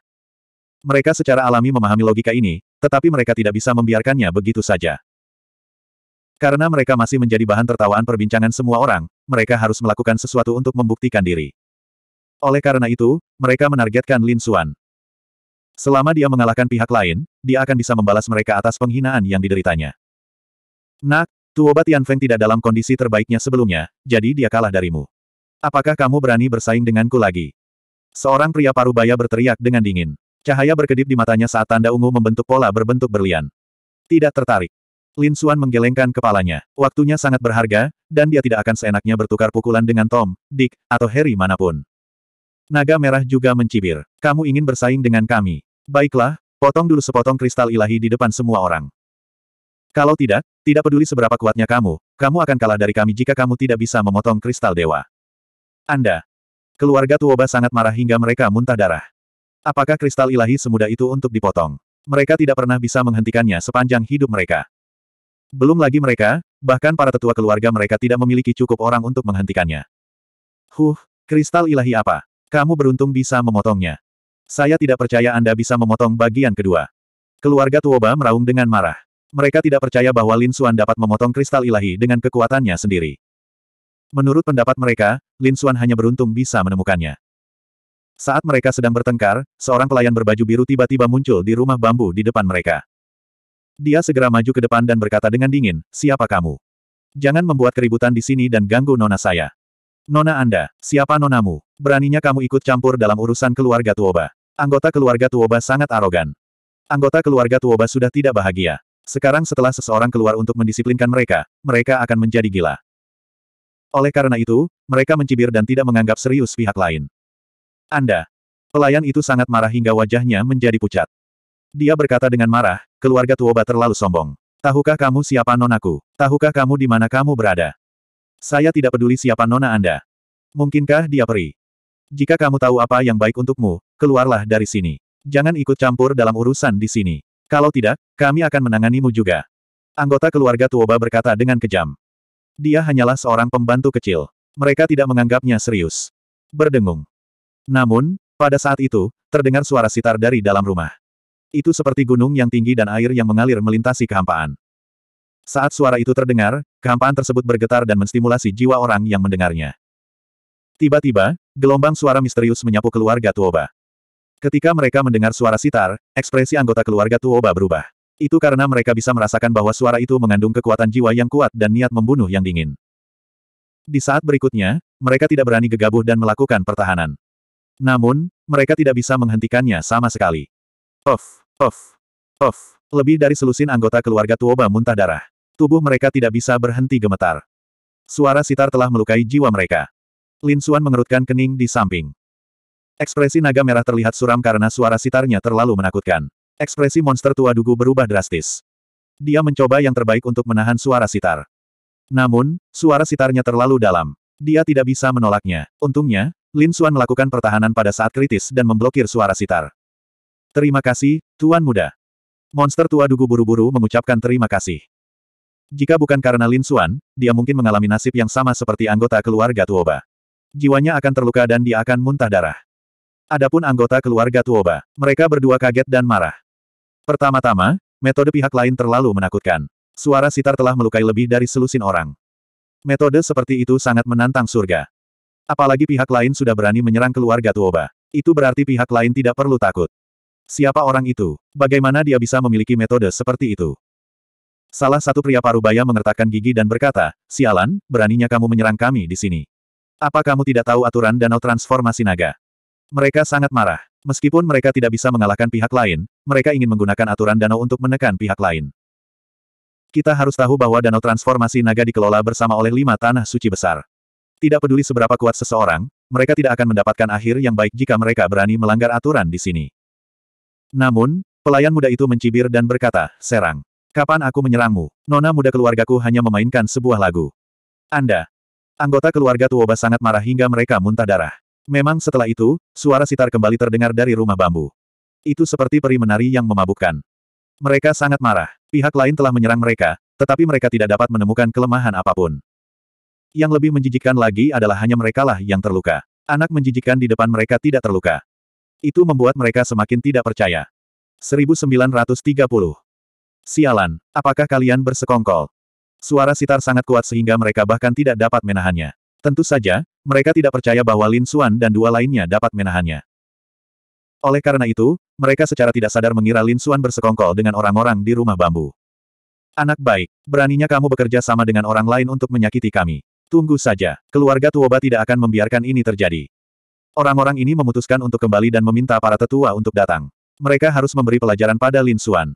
Mereka secara alami memahami logika ini, tetapi mereka tidak bisa membiarkannya begitu saja. Karena mereka masih menjadi bahan tertawaan perbincangan semua orang, mereka harus melakukan sesuatu untuk membuktikan diri. Oleh karena itu, mereka menargetkan Lin Xuan. Selama dia mengalahkan pihak lain, dia akan bisa membalas mereka atas penghinaan yang dideritanya. Nak, Tuoba Feng tidak dalam kondisi terbaiknya sebelumnya, jadi dia kalah darimu. Apakah kamu berani bersaing denganku lagi? Seorang pria parubaya berteriak dengan dingin. Cahaya berkedip di matanya saat tanda ungu membentuk pola berbentuk berlian. Tidak tertarik. Lin Suan menggelengkan kepalanya. Waktunya sangat berharga, dan dia tidak akan seenaknya bertukar pukulan dengan Tom, Dick, atau Harry manapun. Naga merah juga mencibir. Kamu ingin bersaing dengan kami. Baiklah, potong dulu sepotong kristal ilahi di depan semua orang. Kalau tidak, tidak peduli seberapa kuatnya kamu, kamu akan kalah dari kami jika kamu tidak bisa memotong kristal dewa. Anda. Keluarga Tuoba sangat marah hingga mereka muntah darah. Apakah kristal ilahi semudah itu untuk dipotong? Mereka tidak pernah bisa menghentikannya sepanjang hidup mereka. Belum lagi mereka, bahkan para tetua keluarga mereka tidak memiliki cukup orang untuk menghentikannya. Huh, kristal ilahi apa? Kamu beruntung bisa memotongnya. Saya tidak percaya Anda bisa memotong bagian kedua. Keluarga Tuoba meraung dengan marah. Mereka tidak percaya bahwa Lin Xuan dapat memotong kristal ilahi dengan kekuatannya sendiri. Menurut pendapat mereka, Lin Xuan hanya beruntung bisa menemukannya. Saat mereka sedang bertengkar, seorang pelayan berbaju biru tiba-tiba muncul di rumah bambu di depan mereka. Dia segera maju ke depan dan berkata dengan dingin, siapa kamu? Jangan membuat keributan di sini dan ganggu nona saya. Nona Anda, siapa nonamu? Beraninya kamu ikut campur dalam urusan keluarga Tuoba. Anggota keluarga Tuoba sangat arogan. Anggota keluarga Tuoba sudah tidak bahagia. Sekarang setelah seseorang keluar untuk mendisiplinkan mereka, mereka akan menjadi gila. Oleh karena itu, mereka mencibir dan tidak menganggap serius pihak lain. Anda. Pelayan itu sangat marah hingga wajahnya menjadi pucat. Dia berkata dengan marah, keluarga Tuoba terlalu sombong. Tahukah kamu siapa nonaku? Tahukah kamu di mana kamu berada? Saya tidak peduli siapa nona Anda. Mungkinkah dia peri? Jika kamu tahu apa yang baik untukmu, keluarlah dari sini. Jangan ikut campur dalam urusan di sini. Kalau tidak, kami akan menanganimu juga. Anggota keluarga Tuoba berkata dengan kejam. Dia hanyalah seorang pembantu kecil. Mereka tidak menganggapnya serius. Berdengung. Namun, pada saat itu, terdengar suara sitar dari dalam rumah. Itu seperti gunung yang tinggi dan air yang mengalir melintasi kehampaan. Saat suara itu terdengar, kehampaan tersebut bergetar dan menstimulasi jiwa orang yang mendengarnya. Tiba-tiba, gelombang suara misterius menyapu keluarga Tuoba. Ketika mereka mendengar suara sitar, ekspresi anggota keluarga Tuoba berubah. Itu karena mereka bisa merasakan bahwa suara itu mengandung kekuatan jiwa yang kuat dan niat membunuh yang dingin. Di saat berikutnya, mereka tidak berani gegabah dan melakukan pertahanan. Namun, mereka tidak bisa menghentikannya sama sekali. Off, off, off. Lebih dari selusin anggota keluarga Tuoba muntah darah. Tubuh mereka tidak bisa berhenti gemetar. Suara sitar telah melukai jiwa mereka. Lin Xuan mengerutkan kening di samping. Ekspresi naga merah terlihat suram karena suara sitarnya terlalu menakutkan. Ekspresi monster tua dugu berubah drastis. Dia mencoba yang terbaik untuk menahan suara sitar. Namun, suara sitarnya terlalu dalam. Dia tidak bisa menolaknya. Untungnya, Lin Xuan melakukan pertahanan pada saat kritis dan memblokir suara sitar. Terima kasih, Tuan Muda. Monster tua dugu buru-buru mengucapkan terima kasih. Jika bukan karena Lin Xuan, dia mungkin mengalami nasib yang sama seperti anggota keluarga Tuoba. Jiwanya akan terluka dan dia akan muntah darah. Adapun anggota keluarga Tuoba, mereka berdua kaget dan marah. Pertama-tama, metode pihak lain terlalu menakutkan. Suara sitar telah melukai lebih dari selusin orang. Metode seperti itu sangat menantang surga. Apalagi pihak lain sudah berani menyerang keluarga Tuoba. Itu berarti pihak lain tidak perlu takut. Siapa orang itu? Bagaimana dia bisa memiliki metode seperti itu? Salah satu pria parubaya mengertakkan gigi dan berkata, Sialan, beraninya kamu menyerang kami di sini. Apa kamu tidak tahu aturan danau transformasi naga? Mereka sangat marah. Meskipun mereka tidak bisa mengalahkan pihak lain, mereka ingin menggunakan aturan danau untuk menekan pihak lain. Kita harus tahu bahwa danau transformasi naga dikelola bersama oleh lima tanah suci besar. Tidak peduli seberapa kuat seseorang, mereka tidak akan mendapatkan akhir yang baik jika mereka berani melanggar aturan di sini. Namun, pelayan muda itu mencibir dan berkata, Serang. Kapan aku menyerangmu? Nona muda keluargaku hanya memainkan sebuah lagu. Anda. Anggota keluarga Tuoba sangat marah hingga mereka muntah darah. Memang setelah itu, suara sitar kembali terdengar dari rumah bambu. Itu seperti peri menari yang memabukkan. Mereka sangat marah. Pihak lain telah menyerang mereka, tetapi mereka tidak dapat menemukan kelemahan apapun. Yang lebih menjijikkan lagi adalah hanya merekalah yang terluka. Anak menjijikan di depan mereka tidak terluka. Itu membuat mereka semakin tidak percaya. 1930. Sialan, apakah kalian bersekongkol? Suara sitar sangat kuat sehingga mereka bahkan tidak dapat menahannya. Tentu saja, mereka tidak percaya bahwa Lin Suan dan dua lainnya dapat menahannya. Oleh karena itu, mereka secara tidak sadar mengira Lin Suan bersekongkol dengan orang-orang di rumah bambu. Anak baik, beraninya kamu bekerja sama dengan orang lain untuk menyakiti kami. Tunggu saja, keluarga Tuoba tidak akan membiarkan ini terjadi. Orang-orang ini memutuskan untuk kembali dan meminta para tetua untuk datang. Mereka harus memberi pelajaran pada Lin Xuan.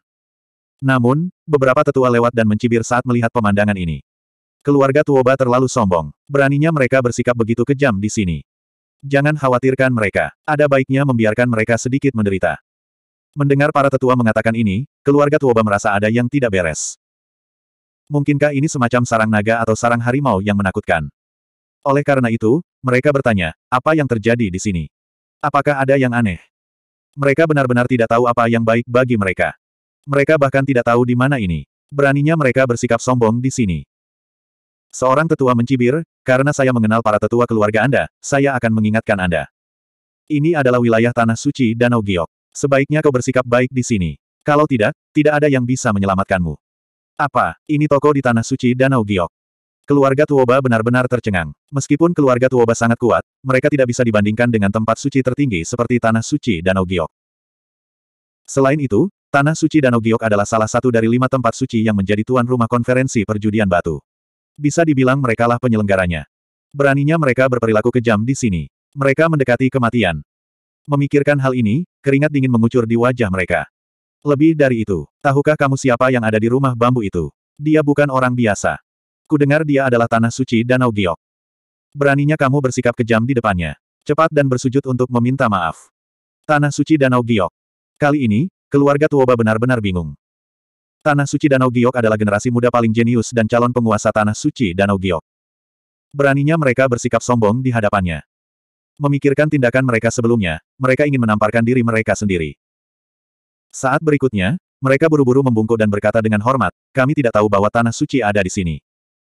Namun, beberapa tetua lewat dan mencibir saat melihat pemandangan ini. Keluarga Tuoba terlalu sombong. Beraninya mereka bersikap begitu kejam di sini. Jangan khawatirkan mereka. Ada baiknya membiarkan mereka sedikit menderita. Mendengar para tetua mengatakan ini, keluarga Tuoba merasa ada yang tidak beres. Mungkinkah ini semacam sarang naga atau sarang harimau yang menakutkan? Oleh karena itu, mereka bertanya, apa yang terjadi di sini? Apakah ada yang aneh? Mereka benar-benar tidak tahu apa yang baik bagi mereka. Mereka bahkan tidak tahu di mana ini. Beraninya mereka bersikap sombong di sini. Seorang tetua mencibir, karena saya mengenal para tetua keluarga Anda, saya akan mengingatkan Anda. Ini adalah wilayah tanah suci Danau Giok. Sebaiknya kau bersikap baik di sini. Kalau tidak, tidak ada yang bisa menyelamatkanmu. Apa, ini toko di Tanah Suci Danau Giok? Keluarga Tuoba benar-benar tercengang. Meskipun keluarga Tuoba sangat kuat, mereka tidak bisa dibandingkan dengan tempat suci tertinggi seperti Tanah Suci Danau Giok. Selain itu, Tanah Suci Danau Giok adalah salah satu dari lima tempat suci yang menjadi tuan rumah konferensi perjudian batu. Bisa dibilang merekalah penyelenggaranya. Beraninya mereka berperilaku kejam di sini. Mereka mendekati kematian. Memikirkan hal ini, keringat dingin mengucur di wajah mereka. Lebih dari itu, tahukah kamu siapa yang ada di rumah bambu itu? Dia bukan orang biasa. Kudengar dia adalah tanah suci Danau Giok. Beraninya kamu bersikap kejam di depannya. Cepat dan bersujud untuk meminta maaf. Tanah suci Danau Giok. Kali ini, keluarga Tuoba benar-benar bingung. Tanah suci Danau Giok adalah generasi muda paling jenius dan calon penguasa tanah suci Danau Giok. Beraninya mereka bersikap sombong di hadapannya. Memikirkan tindakan mereka sebelumnya, mereka ingin menamparkan diri mereka sendiri. Saat berikutnya, mereka buru-buru membungkuk dan berkata dengan hormat, kami tidak tahu bahwa tanah suci ada di sini.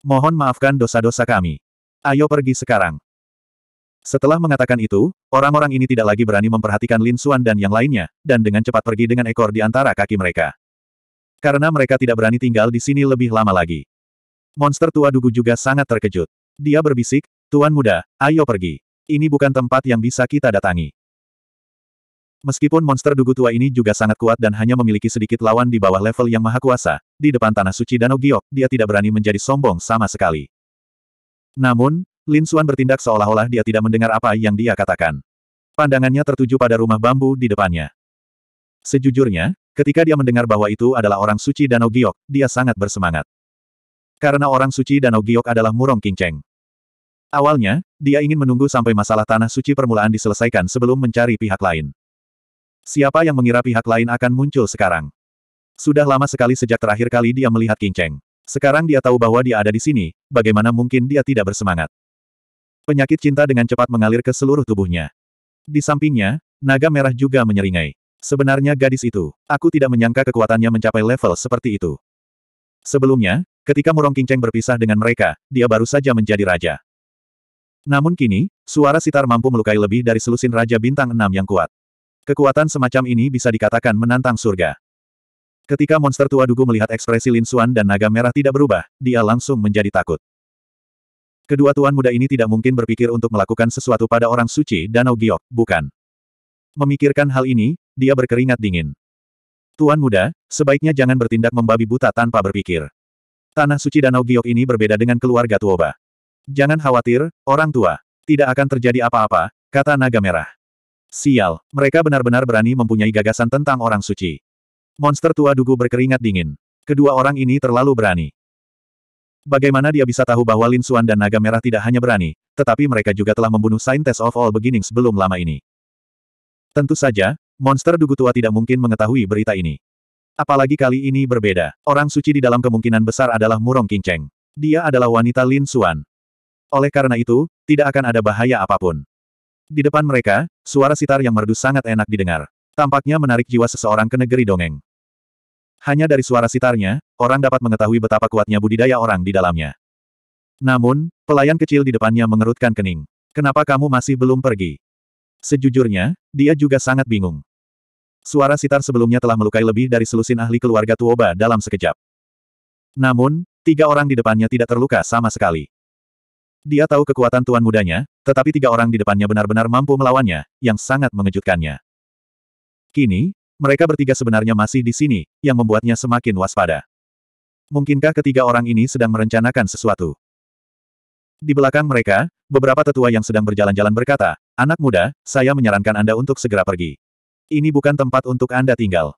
Mohon maafkan dosa-dosa kami. Ayo pergi sekarang. Setelah mengatakan itu, orang-orang ini tidak lagi berani memperhatikan Lin Xuan dan yang lainnya, dan dengan cepat pergi dengan ekor di antara kaki mereka. Karena mereka tidak berani tinggal di sini lebih lama lagi. Monster tua Dugu juga sangat terkejut. Dia berbisik, Tuan muda, ayo pergi. Ini bukan tempat yang bisa kita datangi. Meskipun monster dugu tua ini juga sangat kuat dan hanya memiliki sedikit lawan di bawah level yang maha kuasa, di depan tanah suci Danau Giok, dia tidak berani menjadi sombong sama sekali. Namun, Lin Xuan bertindak seolah-olah dia tidak mendengar apa yang dia katakan. Pandangannya tertuju pada rumah bambu di depannya. Sejujurnya, ketika dia mendengar bahwa itu adalah orang suci Danau Giok, dia sangat bersemangat. Karena orang suci Danau Giok adalah Murong Kinceng. Awalnya, dia ingin menunggu sampai masalah tanah suci permulaan diselesaikan sebelum mencari pihak lain. Siapa yang mengira pihak lain akan muncul sekarang? Sudah lama sekali sejak terakhir kali dia melihat King Cheng. Sekarang dia tahu bahwa dia ada di sini, bagaimana mungkin dia tidak bersemangat. Penyakit cinta dengan cepat mengalir ke seluruh tubuhnya. Di sampingnya, naga merah juga menyeringai. Sebenarnya gadis itu, aku tidak menyangka kekuatannya mencapai level seperti itu. Sebelumnya, ketika Murong King Cheng berpisah dengan mereka, dia baru saja menjadi raja. Namun kini, suara sitar mampu melukai lebih dari selusin Raja Bintang Enam yang kuat. Kekuatan semacam ini bisa dikatakan menantang surga. Ketika monster tua dugu melihat ekspresi Lin Xuan dan naga merah tidak berubah, dia langsung menjadi takut. Kedua tuan muda ini tidak mungkin berpikir untuk melakukan sesuatu pada orang suci Danau Giok, bukan. Memikirkan hal ini, dia berkeringat dingin. Tuan muda, sebaiknya jangan bertindak membabi buta tanpa berpikir. Tanah suci Danau Giok ini berbeda dengan keluarga Tuoba. Jangan khawatir, orang tua. Tidak akan terjadi apa-apa, kata naga merah. Sial, mereka benar-benar berani mempunyai gagasan tentang orang suci. Monster tua dugu berkeringat dingin. Kedua orang ini terlalu berani. Bagaimana dia bisa tahu bahwa Lin Xuan dan Naga Merah tidak hanya berani, tetapi mereka juga telah membunuh Scientist of All Beginnings belum lama ini. Tentu saja, monster dugu tua tidak mungkin mengetahui berita ini. Apalagi kali ini berbeda. Orang suci di dalam kemungkinan besar adalah Murong Kinceng. Dia adalah wanita Lin Xuan. Oleh karena itu, tidak akan ada bahaya apapun. Di depan mereka, suara sitar yang merdu sangat enak didengar. Tampaknya menarik jiwa seseorang ke negeri dongeng. Hanya dari suara sitarnya, orang dapat mengetahui betapa kuatnya budidaya orang di dalamnya. Namun, pelayan kecil di depannya mengerutkan kening. Kenapa kamu masih belum pergi? Sejujurnya, dia juga sangat bingung. Suara sitar sebelumnya telah melukai lebih dari selusin ahli keluarga Tuoba dalam sekejap. Namun, tiga orang di depannya tidak terluka sama sekali. Dia tahu kekuatan tuan mudanya, tetapi tiga orang di depannya benar-benar mampu melawannya, yang sangat mengejutkannya. Kini, mereka bertiga sebenarnya masih di sini, yang membuatnya semakin waspada. Mungkinkah ketiga orang ini sedang merencanakan sesuatu? Di belakang mereka, beberapa tetua yang sedang berjalan-jalan berkata, Anak muda, saya menyarankan Anda untuk segera pergi. Ini bukan tempat untuk Anda tinggal.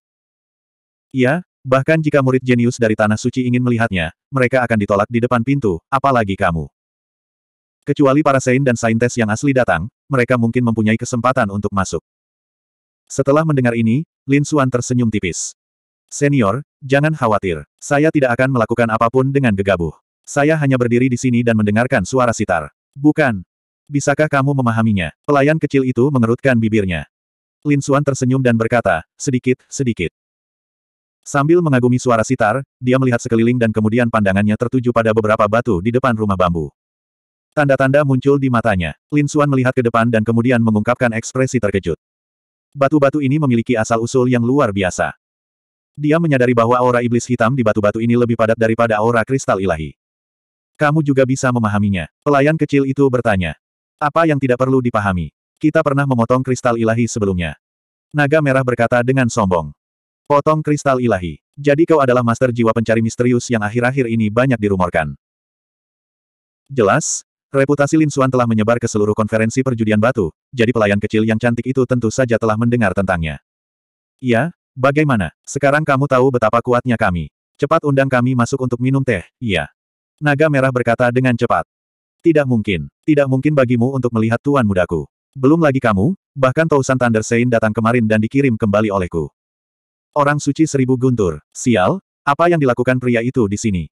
Ya, bahkan jika murid jenius dari Tanah Suci ingin melihatnya, mereka akan ditolak di depan pintu, apalagi kamu. Kecuali para Saint dan Saintes yang asli datang, mereka mungkin mempunyai kesempatan untuk masuk. Setelah mendengar ini, Lin Xuan tersenyum tipis. Senior, jangan khawatir. Saya tidak akan melakukan apapun dengan gegabah. Saya hanya berdiri di sini dan mendengarkan suara sitar. Bukan. Bisakah kamu memahaminya? Pelayan kecil itu mengerutkan bibirnya. Lin Xuan tersenyum dan berkata, sedikit, sedikit. Sambil mengagumi suara sitar, dia melihat sekeliling dan kemudian pandangannya tertuju pada beberapa batu di depan rumah bambu. Tanda-tanda muncul di matanya. Lin Xuan melihat ke depan dan kemudian mengungkapkan ekspresi terkejut. Batu-batu ini memiliki asal-usul yang luar biasa. Dia menyadari bahwa aura iblis hitam di batu-batu ini lebih padat daripada aura kristal ilahi. Kamu juga bisa memahaminya. Pelayan kecil itu bertanya. Apa yang tidak perlu dipahami? Kita pernah memotong kristal ilahi sebelumnya. Naga merah berkata dengan sombong. Potong kristal ilahi. Jadi kau adalah master jiwa pencari misterius yang akhir-akhir ini banyak dirumorkan. Jelas, Reputasi Lin Suan telah menyebar ke seluruh konferensi perjudian batu, jadi pelayan kecil yang cantik itu tentu saja telah mendengar tentangnya. Ya, bagaimana? Sekarang kamu tahu betapa kuatnya kami. Cepat undang kami masuk untuk minum teh, iya. Naga merah berkata dengan cepat. Tidak mungkin, tidak mungkin bagimu untuk melihat tuan mudaku. Belum lagi kamu, bahkan Tausan Thunder Sein datang kemarin dan dikirim kembali olehku. Orang suci seribu guntur, sial, apa yang dilakukan pria itu di sini?